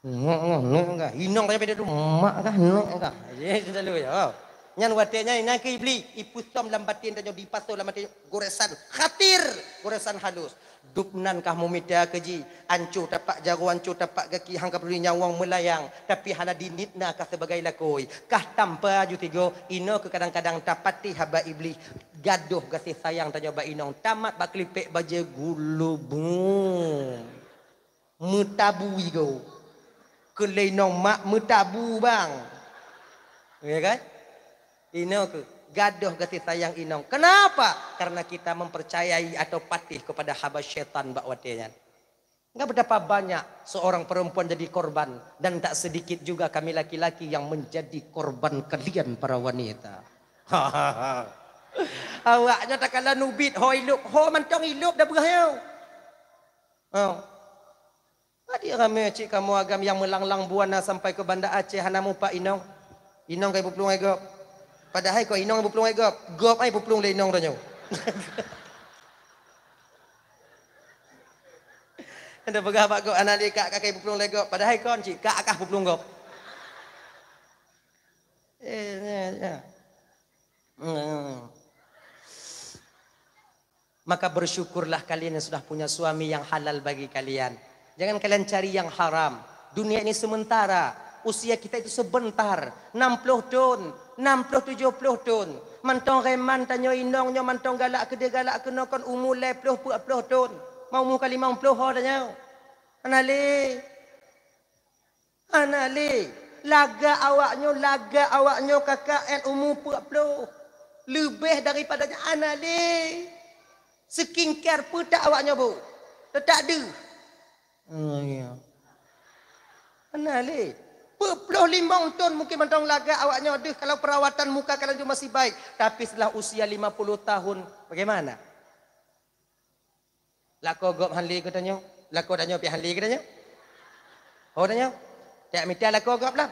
Nuk Inong tanya pada tu, mak kah, nuk ngah. Ya, selalu ya. Yang watenya ini nak ibli, ipusom lambatin tanya dipasto lambatin goresan khatir, goresan halus. Dupnan kah mumida keji, ancu tapak jago, ancur tapak gaki, hangga perlu nyawang melayang. Tapi hala dinitna kah sebagai lakoi, kah tanpa jutigo, ino ke kadang-kadang tapati haba ibli. Gaduh kasih sayang tanya ba inong, tamat baklipek baje gulubung. Mutabui go. Mutabui go ke lenong mak metabu bang. Ya kan? Ino ke gadoh kasih sayang inong. Kenapa? Karena kita mempercayai atau patih kepada haba setan bak watenya. Kan? Enggak berapa banyak seorang perempuan jadi korban dan tak sedikit juga kami laki-laki yang menjadi korban kalian para wanita. <laughs> Awaknya tak kalah nubit hoi lup ho mantong ilup dah berhayau. Oh. Adik ramai cik kamu agam yang melanglang buana sampai ke bandar Aceh hanamu pak inong. Inong kai pupulung agop. Padahal kau inong pupulung agop. Gop ai pupulung le inong tanyo. Anda pegah pak gop anak dia kak kakai pupulung le gop. Padahal kau cik kak akah pupulung gop. Eh, ya, ya. Hmm. Maka bersyukurlah kalian yang sudah punya suami yang halal bagi kalian. Jangan kalian cari yang haram. Dunia ini sementara. Usia kita itu sebentar. 60 tahun. 60 70 tahun. Mantong reman tanya indongnya mantong galak ke galak ke no kon umur le puluh puluh tahun. Mau umur kali puluh ha tanya. Anali. Anali. Laga awaknya laga awaknya kakak en umur puluh puluh. Lebih daripada anali. Sekingkar pun tak awaknya bu. Tak ada. Mana hmm, ya. ni? Puluh lima tahun mungkin mentang lagak awaknya ada kalau perawatan muka kalau itu masih baik. Tapi setelah usia lima puluh tahun, bagaimana? Lako gop hanli tanya, Lako tanya pi hanli tanya. Oh tanya. Tak minta lako gop lah.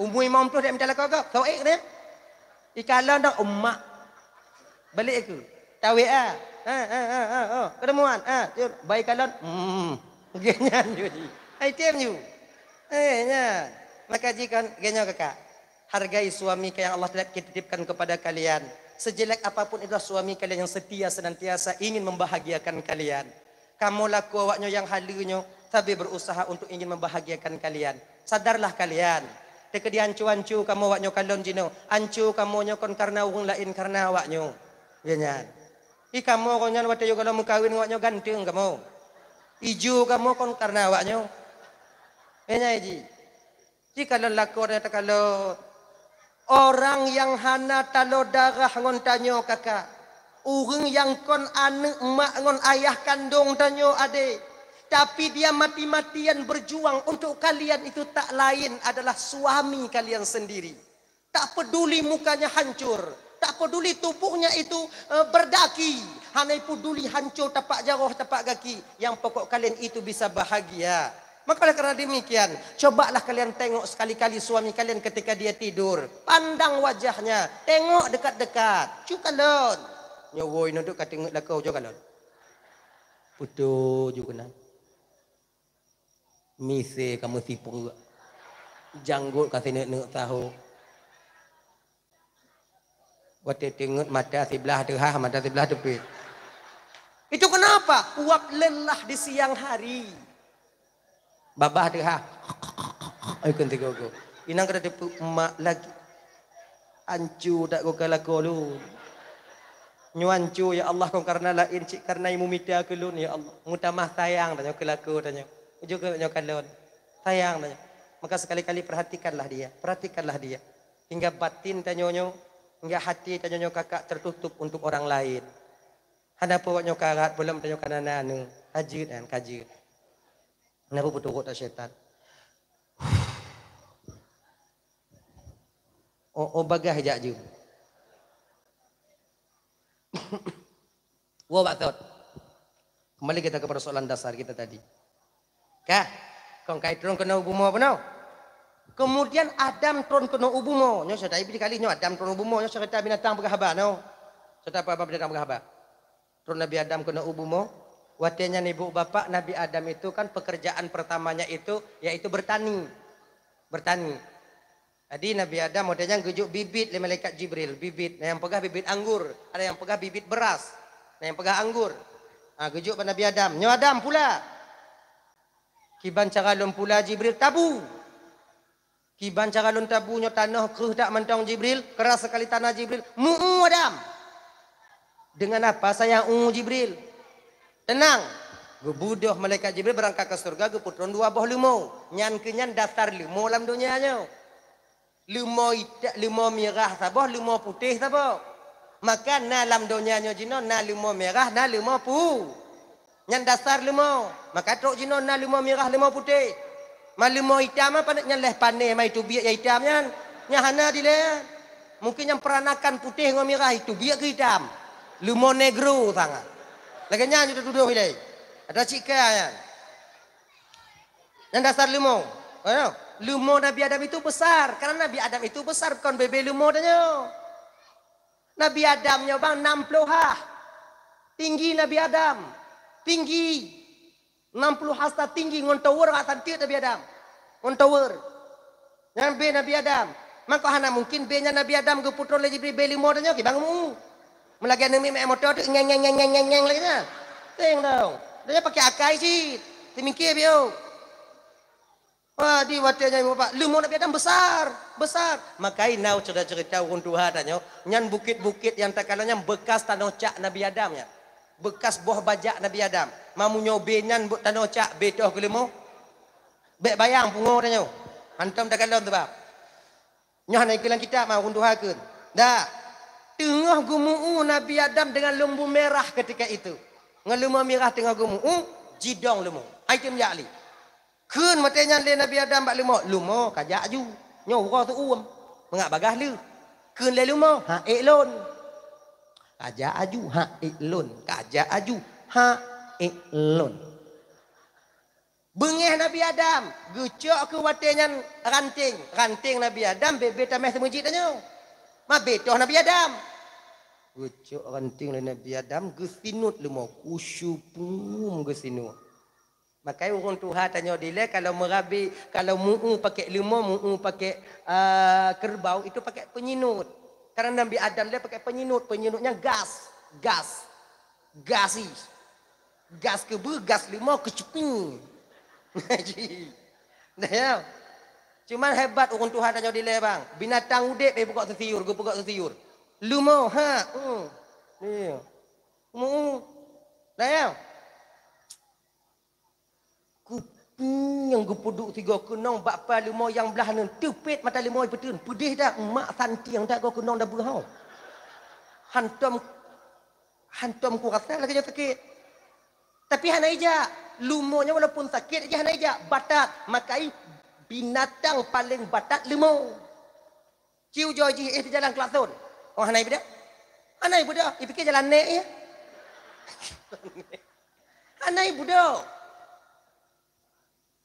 Umur lima puluh tak minta lako gop. Kau ik katanya. Ikala nak umak. Balik aku. Tawik lah. Ha, ah, ah, ha, ah, ha, oh. ha. Kedemuan. Ha, baik kalon. Hmm genyan juri. ITM you. Eh, nya. Maka jika genyo kakak, hargai suami yang Allah telah titipkan kepada kalian. Sejelek apapun itu suami kalian yang setia senantiasa ingin membahagiakan kalian. Kamu laku awaknya yang halunya, tapi berusaha untuk ingin membahagiakan kalian. Sadarlah kalian. Teka di ancu ancu kamu waknyo kalon jino. Ancu kamu nyokon karena uang lain karena waknyo. Genyan. I kamu konyan wate yo kalau mukawin waknyo ganteng kamu. Iju kamu kon karena awaknya. Benya iji. Ji kalau lakor ya kalau orang yang hana talo darah ngon tanyo kakak. Orang yang kon anak mak ngon ayah kandung tanyo adik. Tapi dia mati-matian berjuang untuk kalian itu tak lain adalah suami kalian sendiri. Tak peduli mukanya hancur. Tak peduli tubuhnya itu eh, berdaki. Hanai peduli hancur tapak jaruh tapak kaki. Yang pokok kalian itu bisa bahagia. Maka oleh kerana demikian, cobalah kalian tengok sekali-kali suami kalian ketika dia tidur. Pandang wajahnya, tengok dekat-dekat. Cuka lon. Nyowoi nak duduk tengok lah kau juga lon. Putuh juga nak. Misi kamu sipu. Janggut kasi nak-nak tahu. Waktu tengok mata sebelah tu, ha, mata sebelah tu. Itu kenapa? Uap lelah di siang hari. Babah dia. Ha? Ayo kan tiga aku. Inang kena tipu emak lagi. Ancu tak kau kalah kau lu. Nyuancu ya Allah kau karena lain cik karena imu mita aku lu ya Allah. Mutamah sayang tanya kau laku tanya. Juga tanya kau Sayang tanya. Maka sekali-kali perhatikanlah dia. Perhatikanlah dia. Hingga batin tanya nyo. Hingga hati tanya nyo kakak tertutup untuk orang lain. Hana apa buat nyokarat, boleh minta nyokan anak-anak ni. Kajut kan, kajut. Kenapa pun tak syaitan? <sighs> Oh, oh bagah hijak je. <coughs> Wah, Pak Tuan. Kembali kita kepada soalan dasar kita tadi. Kah, kau kait turun kena hubungmu apa nau? Kemudian Adam turun kena hubungmu. Nyo, saya tak ibu dikali, nyo Adam turun hubungmu. Nyo, saya kata binatang berkahabat nau. Saya tak apa-apa binatang berkahabat. Terus Nabi Adam kena ubumo. Watenya ibu bapa Nabi Adam itu kan pekerjaan pertamanya itu yaitu bertani. Bertani. Jadi Nabi Adam modenya gejuk bibit le malaikat Jibril, bibit. Nah, yang pegah bibit anggur, ada yang pegah bibit beras. Nah, yang pegah anggur. Ah ha, gejuk Nabi Adam. Nyo Adam pula. Kiban caralun pula Jibril tabu. Kiban caralun tabu nyo tanah keruh dak mentong Jibril, keras sekali tanah Jibril. Mu Adam. Dengan apa saya ungu Jibril? Tenang. gue Gebudoh malaikat Jibril berangkat ke surga Gue putron dua buah limau. Nyan kenyan dasar limau dalam dunia nya. Limau itak, limau merah sabah, limau putih sabah. Maka na dalam dunia jino na limau merah, na limau pu. Nyan dasar limau. Maka tok jino na limau merah, limau putih. Ma limau hitam apa nak nyan leh panai mai tu biak hitam nyan. Nyahana dile. Mungkin yang peranakan putih dengan merah itu biak ke hitam. Lumo negro tangan. Lagi nyanyi tu dua hilai. Ada cik Yang dasar lumo. Ayo. Lumo Nabi Adam itu besar. Karena Nabi Adam itu besar. Kon bebe lumo danyo. Nabi Adam bang 60 ha. Tinggi Nabi Adam. Tinggi. 60 hasta tinggi. Ngon tower atan ah, tiut Nabi Adam. Ngon tower. Yang be Nabi Adam. Mangkau hana mungkin be nya Nabi Adam ke putra lagi beli lumo danyo. Okay, bangun. Bangun. Melagi ada mi motor tu nyeng nyeng nyeng nyeng nyeng lagi dah. Teng tau. Dia pakai akai si. Timingki bio. Wah, di watenya ibu pak. Lumo nak biadam besar, besar. Makai nau cerita cerita hukum Tuhan tanya. Nyan bukit bukit yang tekanannya bekas tanah cak Nabi Adam ya. Bekas buah bajak Nabi Adam. Mamu nyobe nyan buat tanah cak betoh kelimo. Bek bayang pungo tanya. Hantam tekanan tu pak. Nyan naik kelang kita mahu hukum Tuhan kan. Dah. Tengah gumu'u Nabi Adam dengan lumbu merah ketika itu. Ngelumah merah tengah gumu'u, jidong lumu. Aitim ya'li. Kun matanya le Nabi Adam bak lumu. Lumu kajak ju. Nyawa tu uam. Mengak bagah lu. Kun le lumu. Ha iklun. Kajak aju. Ha iklun. Kajak aju. Ha iklun. Bengih Nabi Adam. Gucuk ke watanya ranting. Ranting Nabi Adam. Bebe tamah semujit tanya. Tanya. Ma betoh Nabi Adam. Gucuk renting le Nabi Adam. Gesinut lemah. Kusyupum gesinut. Maka orang Tuhan tanya dia kalau merabi kalau mu'u pakai lima mu'u pakai uh, kerbau itu pakai penyinut. Karena Nabi Adam dia pakai penyinut, penyinutnya gas, gas. Gasi. Gas ke gas lima ke ceping. <laughs> Ngaji. Ya. Cuma hebat orang Tuhan tanya dia bang. Binatang udik pergi buka sesiur. Gua buka sesiur. Lumo, ha? Hmm. Yeah. Mu. Mm. mm. Dah ya? Kupin yang gue puduk tiga kenong. Bapa lumo yang belah ni. Tupit mata lumo yang betul. Pedih dah. Mak santi yang tak gue kenong dah berhau. Hantum. Hantum ku rasa lagi kerja sakit. Tapi hana ija. Lumonya walaupun sakit. Ija hana ija. Batak. Makai binatang paling batak lemu. Ciu joji eh di jalan Kelantan. Oh hanai beda. Hanai beda. I pikir jalan ne ya. <laughs> Hanai beda.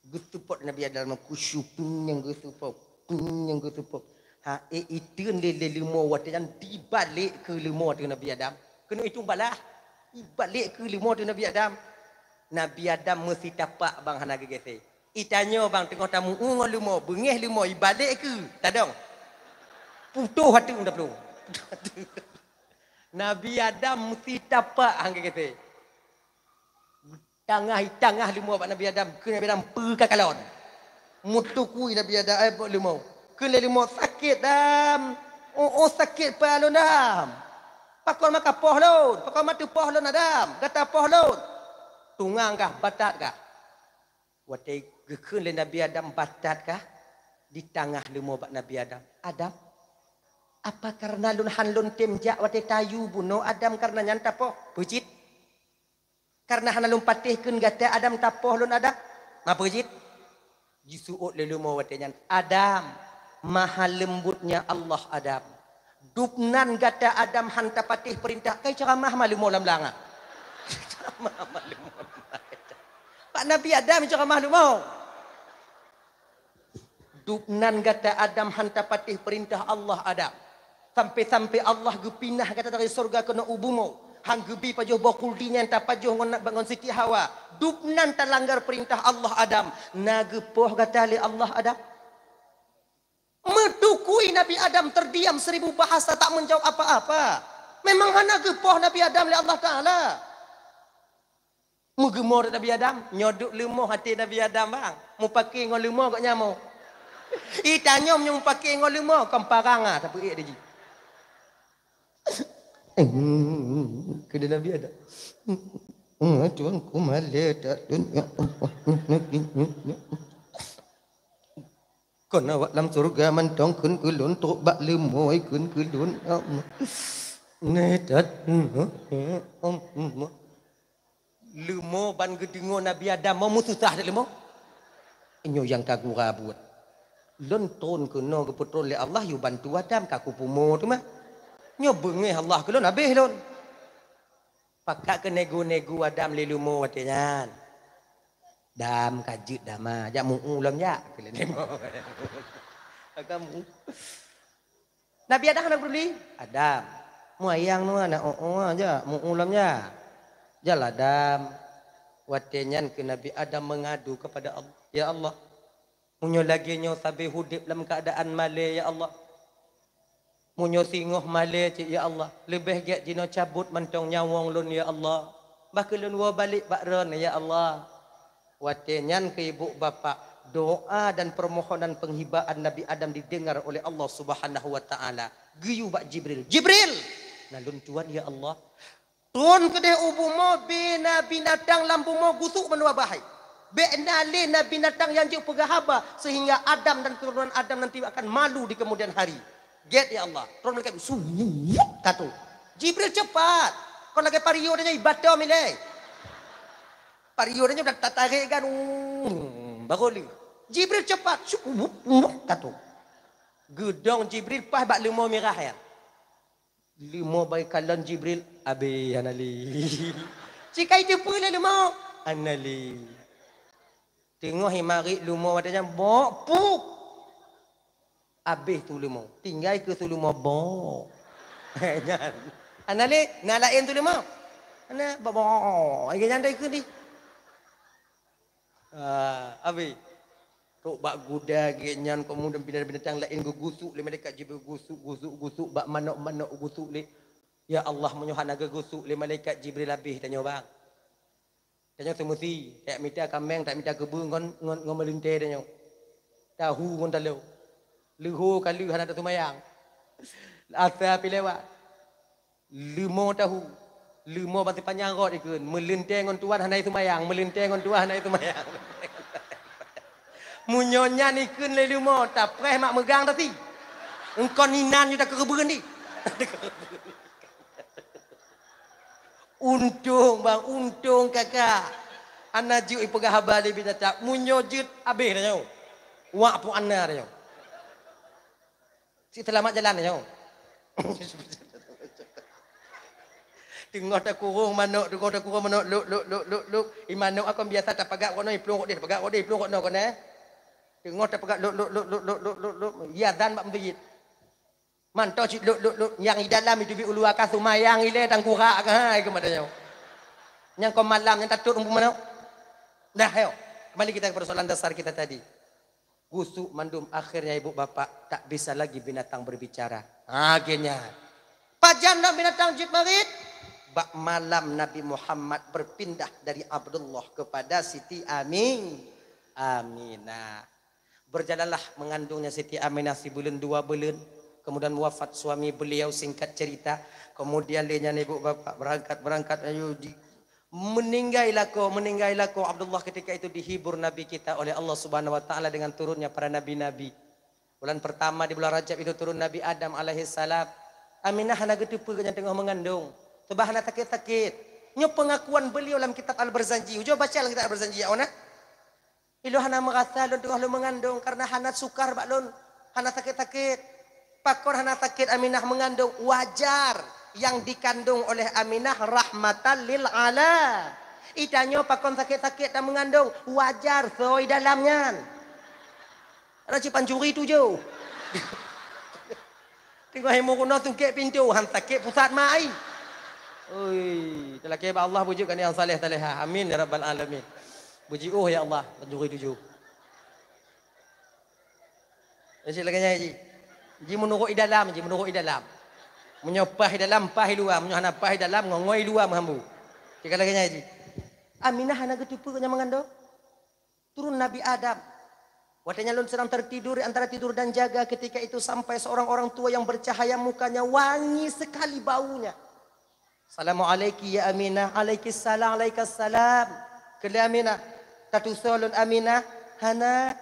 Gutupot Nabi dalam kusyu pun yang gutupot. Pun yang gutupot. Ha eh itu le le lemu wat yang dibalik ke lemu tu Nabi Adam. Kena itu balah. Dibalik ke lemu tu Nabi Adam. Nabi Adam mesti dapat bang hanaga gesek. Itanya bang tengah tamu ungo lima, bengih lima, ibalik ke? Tak ada. Putuh hati unda perlu. Nabi Adam mesti tapak hangga kata. Tangah tangah lima bang Nabi Adam, ke Nabi Adam pekak kalon. Mutuku Nabi Adam ai eh, bot lima. Ke lima sakit dam. Oh, oh sakit pa dam. Pakon maka poh lon, pakon mati poh lon Adam, kata poh lon. Tungang kah batat kah? Watek Gekun oleh Nabi Adam batatkah? Di tangah lima bak Nabi Adam. Adam. Apa karena lun han lun temjak wate tayu buno Adam karena nyanta po? Pucit. Karena han lun patihkan gata Adam tapoh lun Adam. Ma pucit. Jisuot le lima wate nyan. Adam. Maha lembutnya Allah Adam. Dupnan gata Adam han tapatih perintah. Kai ceramah malu molam langa. <laughs> ceramah malu molam langa. Nabi Adam macam ramah dia mau. Dupnan kata Adam hantar patih perintah Allah Adam. Sampai-sampai Allah gupinah kata dari surga kena ubumu. Hang gubi pajuh buah kuldinya yang tak pajuh nak bangun siti hawa. Dupnan tak langgar perintah Allah Adam. Nagepoh kata oleh Allah Adam. Medukui Nabi Adam terdiam seribu bahasa tak menjawab apa-apa. Memang hana gupoh Nabi Adam oleh Allah Ta'ala. Mugemo dekat Nabi Adam, nyodok lemah hati Nabi Adam bang. Mu pakai ngon lemah kat nyamuk. <laughs> I tanyo menyu pakai ngon lemah kan parang ah tapi ik eh, diji. <laughs> Eh, Kedai Nabi Adam. <laughs> Eh, tuan ku malet dunia. Kon awak dalam surga mentong kun kulun tok bak lemoi kun kulun. Ne dat lemo ban gedengo Nabi Adam mau mususah dak lemo. Inyo yang kagura buat. Lon ton ke no ke putro le Allah yu bantu Adam kaku pumo tu mah. Nyo bengi Allah ke lon habis lon. Pakak ke nego-nego Adam le lemo katanya. Dam kajit dama ah, ja mu ulang ja ke le nego. <laughs> Agam. Nabi Adam nak beli Adam. Mu ayang nu anak o-o aja mu ulang Ya jaladam ya watenyan ke Nabi Adam mengadu kepada Allah. Ya Allah, munyo lagi nyo sabi hudip dalam keadaan male ya Allah. Munyo singoh male cik ya Allah. Lebih gek jino cabut mentong nyawong lun ya Allah. Bakal lun wa balik bakron ya Allah. Watenyan ke ibu bapa doa dan permohonan penghibaan Nabi Adam didengar oleh Allah Subhanahu wa taala. Giyu bak Jibril. Jibril. Nah lun tuan ya Allah. Tun kedih ubu mo bina binatang lambu mo gusuk menua bahai. Bina lina binatang yang jauh pegahaba sehingga Adam dan turunan Adam nanti akan malu di kemudian hari. Get ya Allah. Turun mereka suwuk katu. Jibril cepat. Kalau lagi periodenya ibadah milai. Periodenya dah tak tarik kan. Hmm, Jibril cepat. Suwuk katu. Gedong Jibril pas bak lima merah ya. Lima baik kalan Jibril Abi Hanali. <laughs> Cik kai tu pula lu lah, mau. Hanali. Tengok hai mari lu mau macam bok puk. Abih tu lu mau. Tinggal ke tu lu mau bok. <laughs> Hanali, nak lain tu lu mau. Ana bok bok. Ai nyandai ke ni? Ah, abi. Tok bak guda genyan kok mudah pindah-pindah lain gugusuk lima dekat jibe gusuk gusuk gusuk bak manok-manok gusuk lek. Le. Ya Allah menyuhan naga gusuk lima malaikat Jibril habis tanya bang. Tanya tu mesti tak minta kambing tak minta kebu ngon ngon ngon tahu tanya. Tahu ngon talo. Lihu kali hana tu mayang. Asa pilewat. Limo tahu. Limo pasti panjang rot ikun. Melinte ngon tuan hana itu mayang. Melinte ngon tuan hana itu mayang. Munyonya ni kun le limo tak preh mak megang tadi. Engkau ninan ni <laughs> tak kerebun ni. Untung bang, untung kakak. Anak jiu ipu gahabah di bina tak. Munyujud habis dia. Wak pun anak dia. Si terlambat jalan dia. <laughs> Tengok tak kurung manuk, tengok tak kurung manuk, luk, luk, luk, luk, luk. Imanuk akan biasa tak pegak kono, ipelung kok dia, pegak kok dia, ipelung kok no eh. Tengok tak pegak, luk, luk, luk, luk, luk, luk, luk, luk. Ya, dan mak menteri. Mantau cik lut lut lut yang di dalam itu bi ulua ka sumayang ile tang kurak ka hai ke matanya. Ha, yang kau malam yang tatut umpun mano? Dah ayo. Kembali kita kepada soalan dasar kita tadi. Gusu mandum akhirnya ibu bapa tak bisa lagi binatang berbicara. Ha, akhirnya. Pajan dan binatang jibrit. Bak malam Nabi Muhammad berpindah dari Abdullah kepada Siti Amin. Aminah. Berjalanlah mengandungnya Siti Aminah si bulan dua bulan kemudian wafat suami beliau singkat cerita kemudian dia nyanyi ibu bapa berangkat berangkat ayo di meninggailah kau meninggailah kau Abdullah ketika itu dihibur nabi kita oleh Allah Subhanahu wa taala dengan turunnya para nabi-nabi bulan pertama di bulan Rajab itu turun nabi Adam alaihi salam Aminah hana getupu kanya tengah mengandung tebah hana takit-takit nyo pengakuan beliau dalam kitab al-Barzanji ujo baca dalam kitab al-Barzanji ya ona ilo hana merasa lon tengah mengandung karena hana sukar bak lon hana takit-takit Pakor Hana Takit Aminah mengandung wajar yang dikandung oleh Aminah rahmatan lil ala. Itanyo pakon sakit-sakit dan mengandung wajar soi dalamnya. Raci panjuri tu jo. <laughs> Tengok hemo kuno tungkek pintu han takit pusat mai. Oi, telah Allah bujukkan yang saleh saleha. Amin ya rabbal alamin. Buji oh ya Allah panjuri tu jo. Esok lagi nyanyi. Ji menurut di dalam, ji menurut di dalam. Menyopah di dalam, pah di luar, menyohana pah di dalam, ngongoi luar mahambu. Cakap lagi nyai ji. Aminah anak ketupu kau nyaman Turun Nabi Adam. Watanya lun sedang tertidur antara tidur dan jaga ketika itu sampai seorang orang tua yang bercahaya mukanya wangi sekali baunya. Assalamualaikum ya Aminah. Alaikissalam. Alaikassalam. Kali Aminah. Tatusah lun Aminah. Hana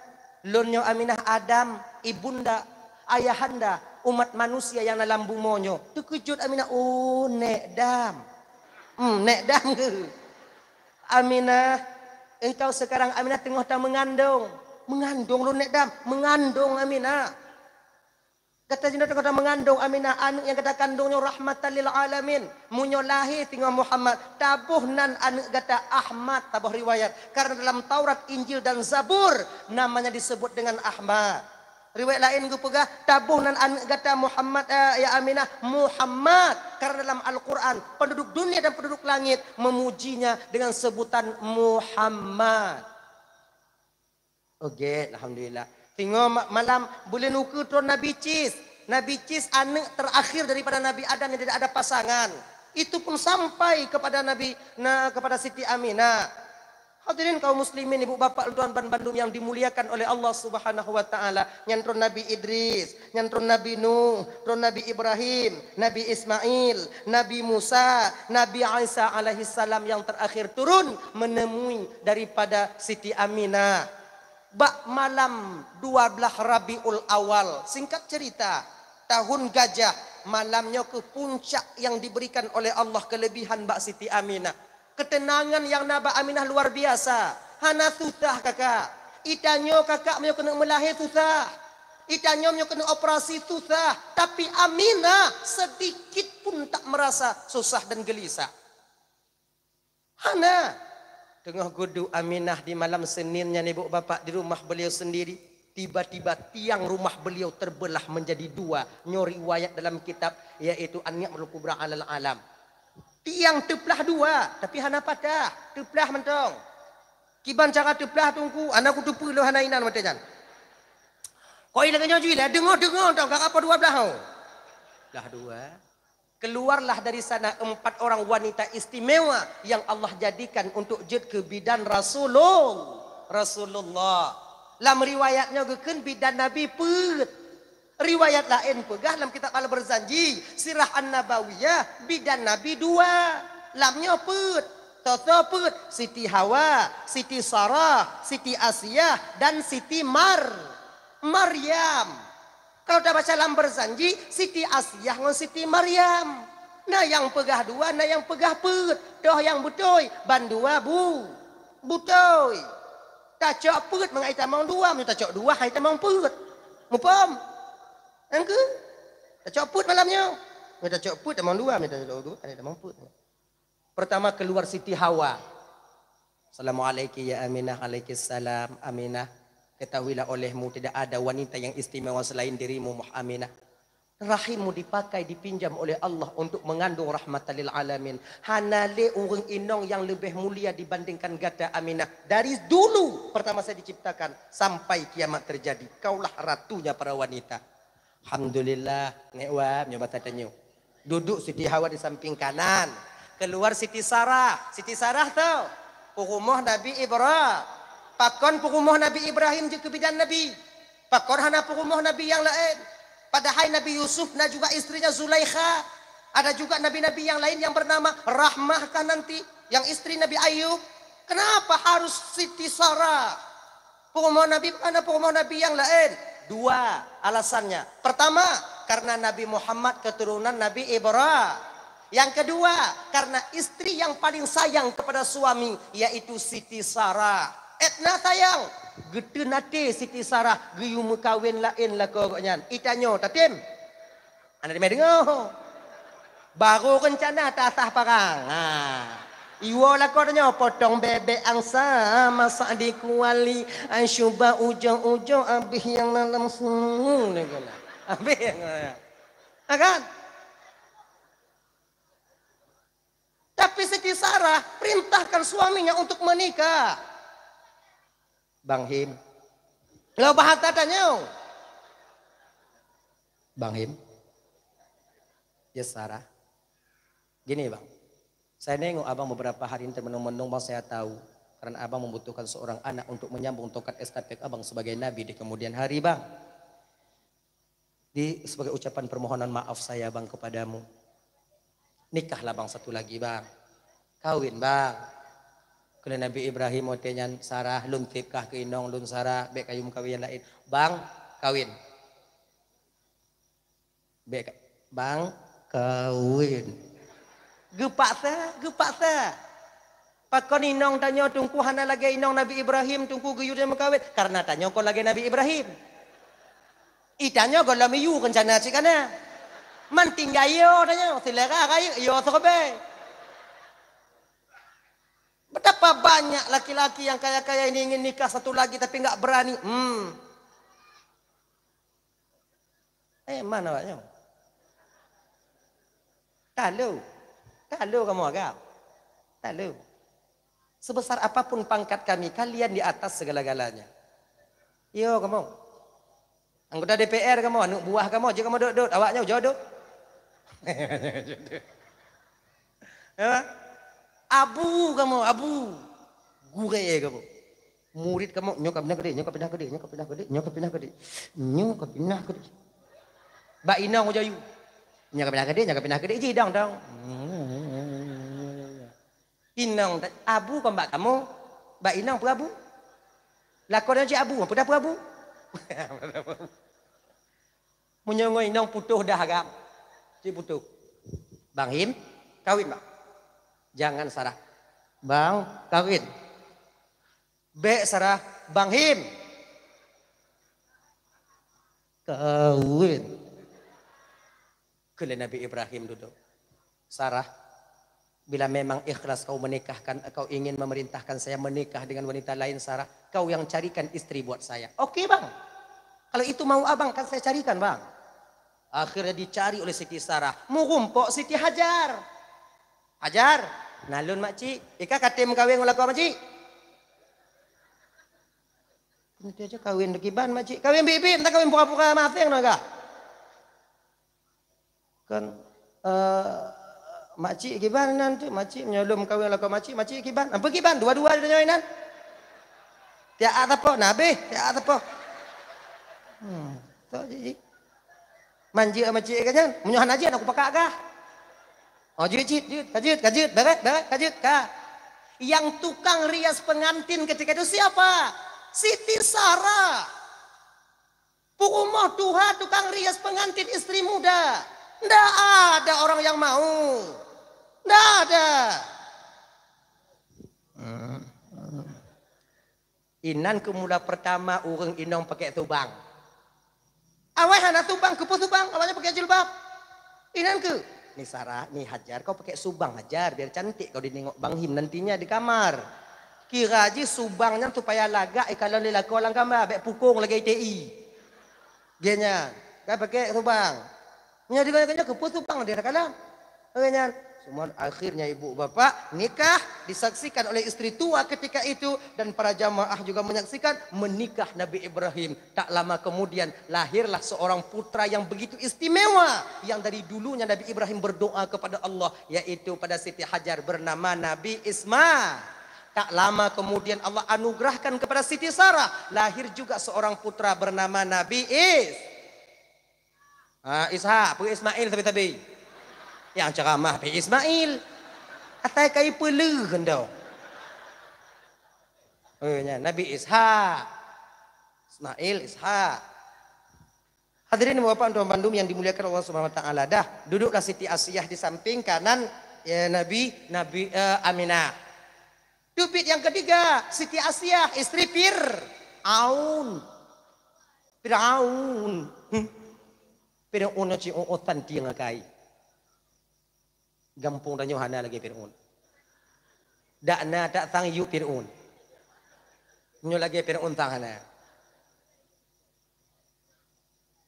lun yang Aminah Adam. Ibunda ayahanda umat manusia yang dalam bumonyo terkejut Aminah oh nek dam hmm nek dam ke Aminah engkau eh, sekarang Aminah tengah tak mengandung mengandung lu nek dam mengandung Aminah kata jinak tengah tak mengandung Aminah anak yang kata kandungnya rahmatan lil alamin munyo lahir tengah Muhammad tabuh nan anak kata Ahmad tabuh riwayat karena dalam Taurat Injil dan Zabur namanya disebut dengan Ahmad Riwayat lain gue pegah tabuh nan kata Muhammad eh, ya Aminah Muhammad karena dalam Al Quran penduduk dunia dan penduduk langit memujinya dengan sebutan Muhammad. Okey, alhamdulillah. Tengok malam boleh nuku tu Nabi Cis. Nabi Cis anak terakhir daripada Nabi Adam yang tidak ada pasangan. Itu pun sampai kepada Nabi nah, kepada Siti Aminah. Hadirin kaum muslimin, ibu bapa, tuan ban bandum yang dimuliakan oleh Allah Subhanahu wa taala, nyantron Nabi Idris, nyantron Nabi Nuh, nyantron Nabi Ibrahim, Nabi Ismail, Nabi Musa, Nabi Isa alaihi salam yang terakhir turun menemui daripada Siti Aminah. Bak malam 12 Rabiul Awal, singkat cerita, tahun gajah malamnya ke puncak yang diberikan oleh Allah kelebihan Mbak Siti Aminah. Ketenangan yang naba aminah luar biasa. Hana susah kakak. Itanyo kakak mayo kena melahir susah. Itanyo mayo kena operasi susah. Tapi aminah sedikit pun tak merasa susah dan gelisah. Hana. Tengah gudu aminah di malam Seninnya ni ibu bapak di rumah beliau sendiri. Tiba-tiba tiang rumah beliau terbelah menjadi dua. Nyori wayat dalam kitab. Iaitu An-Ni'mul Kubra Alal Alam. Tiang teplah dua, tapi hana patah. Teplah mentong. Kiban cara teplah tungku, anakku tupu lo lah, hana inan mata jan. Kau ilang kenyau jui lah, dengar-dengar tau, kakak apa dua belah Lah dua. Keluarlah dari sana empat orang wanita istimewa yang Allah jadikan untuk jid ke bidan Rasulullah. Rasulullah. Lam riwayatnya geken bidan Nabi put. Riwayat lain pegah dalam kitab kalau berzanji Sirah An-Nabawiyah. Bidan Nabi dua. Lamnya put. Toto put. Siti Hawa. Siti Sarah. Siti Asiyah. Dan Siti Mar. Maryam. Kalau dah baca dalam berzanji. Siti Asiyah dan Siti Maryam. Nah yang pegah dua. Nah yang pegah put. Doh yang butoi. Ban dua bu. Butoi. Tak cok put. Mengaitan mong dua. Mereka cok dua. Mengaitan mong put. Mumpam. Angka? Dah cokput malamnya. Dah cokput, dah mahu luar. Dah mahu luar, dah mahu luar. Pertama keluar Siti Hawa. Assalamualaikum ya Aminah, alaikissalam, Aminah. Ketahuilah olehmu tidak ada wanita yang istimewa selain dirimu, Muhammadah. Rahimmu dipakai, dipinjam oleh Allah untuk mengandung rahmatan lil alamin. Hanale urung inong yang lebih mulia dibandingkan gada aminah. Dari dulu pertama saya diciptakan sampai kiamat terjadi. Kaulah ratunya para wanita. Alhamdulillah, ni'wab, nyoba tak tanya. Duduk Siti Hawa di samping kanan. Keluar Siti Sarah. Siti Sarah tau. Pukumoh Nabi Ibrahim. Pakon pukumoh Nabi Ibrahim juga bidan Nabi. Pakon hana pukumoh Nabi yang lain. Padahal Nabi Yusuf dan juga istrinya Zulaikha. Ada juga Nabi-Nabi yang lain yang bernama Rahmah kan nanti. Yang istri Nabi Ayub. Kenapa harus Siti Sarah? Pukumah Nabi, mana pukumoh Nabi yang lain? dua alasannya. Pertama, karena Nabi Muhammad keturunan Nabi Ibrahim. Yang kedua, karena istri yang paling sayang kepada suami yaitu Siti Sarah. Etna sayang, gete nate Siti Sarah geu mekawin lain la koroknya. Itanyo tatim. Anda dengar, Baru rencana tatah parang. Ha. Iwa la kornyo potong bebek angsa masak di kuali ansyuba ujung-ujung abih yang dalam sungung negara. Abih yang dalam. Akan. Tapi Siti Sarah perintahkan suaminya untuk menikah. Bang Him. Lo bahata tanya. Bang Him. Ya Sarah. Gini bang. Saya nengok abang beberapa hari ini termenung-menung bang saya tahu. Karena abang membutuhkan seorang anak untuk menyambung tokat estafet abang sebagai nabi di kemudian hari bang. Di sebagai ucapan permohonan maaf saya bang kepadamu. Nikahlah bang satu lagi bang. Kawin bang. Kena Nabi Ibrahim motenyan Sarah lun tipkah ke inong lun Sarah bek kayum kawin lain. Bang kawin. Bek bang kawin. Gepak Gepaksa, gepaksa. Pakon inong tanya tungku hana lagi inong Nabi Ibrahim tungku geyur dan mengkawet. Karena tanya kau lagi Nabi Ibrahim. I Itanya kau lagi yu kencana sih kena. Man tinggal yo tanya silakan kau yo sobe. Betapa banyak laki-laki yang kaya-kaya ini ingin nikah satu lagi tapi enggak berani. Hmm. Eh mana banyak? Kalau kalau kamu agak. Kalau. Sebesar apapun pangkat kami, kalian di atas segala-galanya. Yo ya, kamu. Anggota DPR kamu, anak buah kamu, jika kamu duduk, duduk. awaknya jodoh. ya? Abu kamu, abu. Gurai kamu. Murid kamu, nyokap pindah kedek, nyokap pindah kedek, nyokap pindah kedek, nyokap pindah kedek. Nyokap pindah kedek. Bak inang ujau. Nyokap Nyaga pindah gede, nyaga pindah gede. Jidang dong. Inang, abu kau mbak kamu? Mbak Inang lah, pun abu? Lakon dia abu, apa dah abu? Menyongoi Inang putuh dah agak. Si putuh. Bang Him, kawin bang. Jangan sarah. Bang, kawin. Be sarah, Bang Him. Kawin kele Nabi Ibrahim duduk. Sarah, bila memang ikhlas kau menikahkan, kau ingin memerintahkan saya menikah dengan wanita lain, Sarah, kau yang carikan istri buat saya. Okey bang, kalau itu mau abang, kan saya carikan bang. Akhirnya dicari oleh Siti Sarah. Mengumpuk Siti Hajar. Hajar. Nalun makcik. Ika katim kawin ngulaku makcik. Nanti aja kawin dekiban makcik. Kawin bibi, entah kawin buka-buka mafing no enggak kan uh, makcik kiban nan tu makcik menyolom kawin lah kau makcik makcik kiban apa kiban dua-dua dia nyoi nan tiak ada apa nabi tiak ada apa hmm tu jiji manji makcik kan nan menyohan aja aku pakak kah oh jijit jijit kajit kajit beret beret kajit kah? yang tukang rias pengantin ketika itu siapa Siti Sarah Pukumoh Tuhan tukang rias pengantin istri muda. Tidak ada orang yang mau. Tidak ada. Inan kemula pertama orang inong pakai tubang. Awas anak tubang, kepo tubang, awalnya pakai jilbab. Inan ke? Nih Sarah, nih hajar, kau pakai subang hajar, biar cantik kau dinengok Bang Him nantinya di kamar. Kira aja subangnya supaya lagak, eh kalau dia laku orang kamar, baik pukung lagi ITI. Gianya, kau pakai subang, Nya juga kerja ke putupang di kala. Nya Cuman akhirnya ibu bapa nikah disaksikan oleh istri tua ketika itu dan para jamaah juga menyaksikan menikah Nabi Ibrahim. Tak lama kemudian lahirlah seorang putra yang begitu istimewa yang dari dulunya Nabi Ibrahim berdoa kepada Allah yaitu pada Siti Hajar bernama Nabi Isma. Tak lama kemudian Allah anugerahkan kepada Siti Sarah lahir juga seorang putra bernama Nabi Is. Ah, Isha, pergi Ismail tapi-tapi. Yang ceramah pergi Ismail. Atai kai pelu kan kendo. Eh, ya, Nabi Isha. Ismail Isha. Hadirin bapak dan bandum yang dimuliakan Allah Subhanahu wa taala. Dah, duduklah Siti Asiyah di samping kanan ya Nabi Nabi uh, eh, Aminah. Dubit yang ketiga, Siti Asiyah istri Fir'aun. Fir'aun. Hmm. Fir'aun ci o otan ti ngakai. Gampung tanyo hana lagi Fir'aun. Dakna na ta sang yu Fir'aun. Nyo lagi Fir'aun tang hana.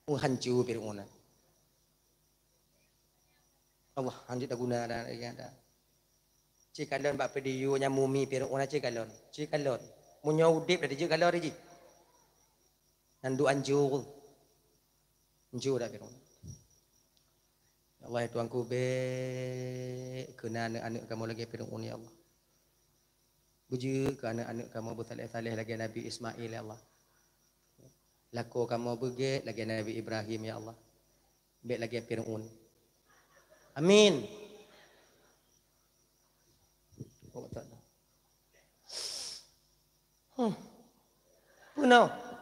U hanju Fir'aun. Allah hanji da guna da ya da. Ci kalon ba pedi yu nya mumi Fir'aun ci kalon. Ci kalon. Munyo udip da ji kalon ri ji. Nandu anjuru. Enju dah biru. Allah tuan ku be kena anak-anak kamu lagi piring ya Allah. Buju ke anak-anak kamu bersalih salih lagi Nabi Ismail ya Allah. Laku kamu bege lagi Nabi Ibrahim ya Allah. Be lagi piring un. Amin. Oh tak. Hmm. Punau.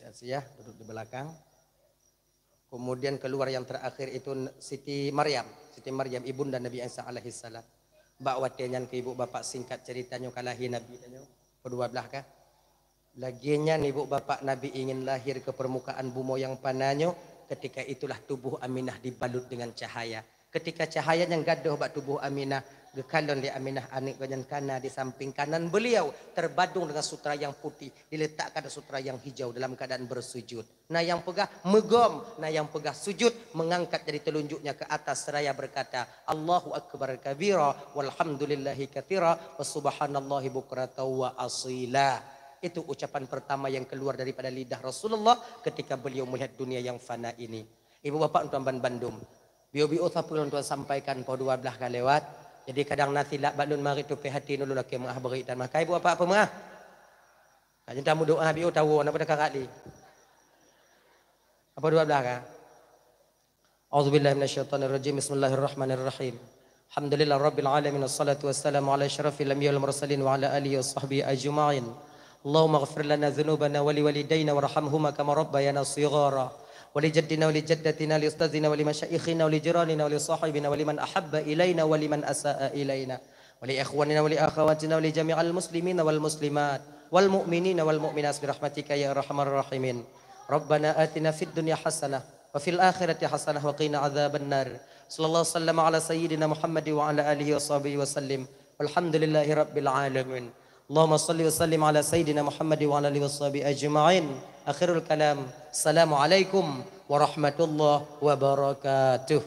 Isyah duduk di belakang. Kemudian keluar yang terakhir itu Siti Maryam, Siti Maryam ibu dan Nabi Isa alaihi salam. Bak watenya ke ibu bapa singkat ceritanya kalahi Nabi tanya kedua belah kah? Laginya ibu bapa Nabi ingin lahir ke permukaan bumi yang pananyo ketika itulah tubuh Aminah dibalut dengan cahaya. Ketika cahaya yang gaduh bak tubuh Aminah Gekandon di Aminah Anik Ganyan Kana di samping kanan beliau terbadung dengan sutra yang putih diletakkan sutra yang hijau dalam keadaan bersujud. Nah yang pegah megom, nah yang pegah sujud mengangkat dari telunjuknya ke atas seraya berkata Allahu Akbar kabira walhamdulillahi katira wa subhanallahi bukrata wa asila. Itu ucapan pertama yang keluar daripada lidah Rasulullah ketika beliau melihat dunia yang fana ini. Ibu bapa tuan Bandung. Bio-bio tak perlu untuk sampaikan pada dua belah kali lewat. Jadi kadang nasi lak balun mari tu pehati nulu laki mah beri dan mah buat apa mah. Kan ha, jentam doa habi oh, tahu nak pada karat ni. Apa dua belah kan? Auzubillahi minasyaitonir rajim. Bismillahirrahmanirrahim. Alhamdulillah rabbil alamin wassalatu wassalamu ala asyrafil anbiya wal mursalin wa ala alihi washabbi ajma'in. Allahumma ighfir lana dhunubana wa liwalidayna warhamhuma kama rabbayana shighara. ولجدنا ولجدتنا لأستاذنا ولمشايخنا ولجيراننا ولصاحبنا ولمن أحب إلينا ولمن أساء إلينا ولإخواننا ولأخواتنا ولجميع المسلمين والمسلمات والمؤمنين والمؤمنات برحمتك يا أرحم الراحمين ربنا آتنا في الدنيا حسنة وفي الآخرة حسنة وقنا عذاب النار صلى الله وسلم على سيدنا محمد وعلى آله وصحبه وسلم والحمد لله رب العالمين اللهم صل وسلم على سيدنا محمد وعلى اله وصحبه اجمعين اخر الكلام السلام عليكم ورحمه الله وبركاته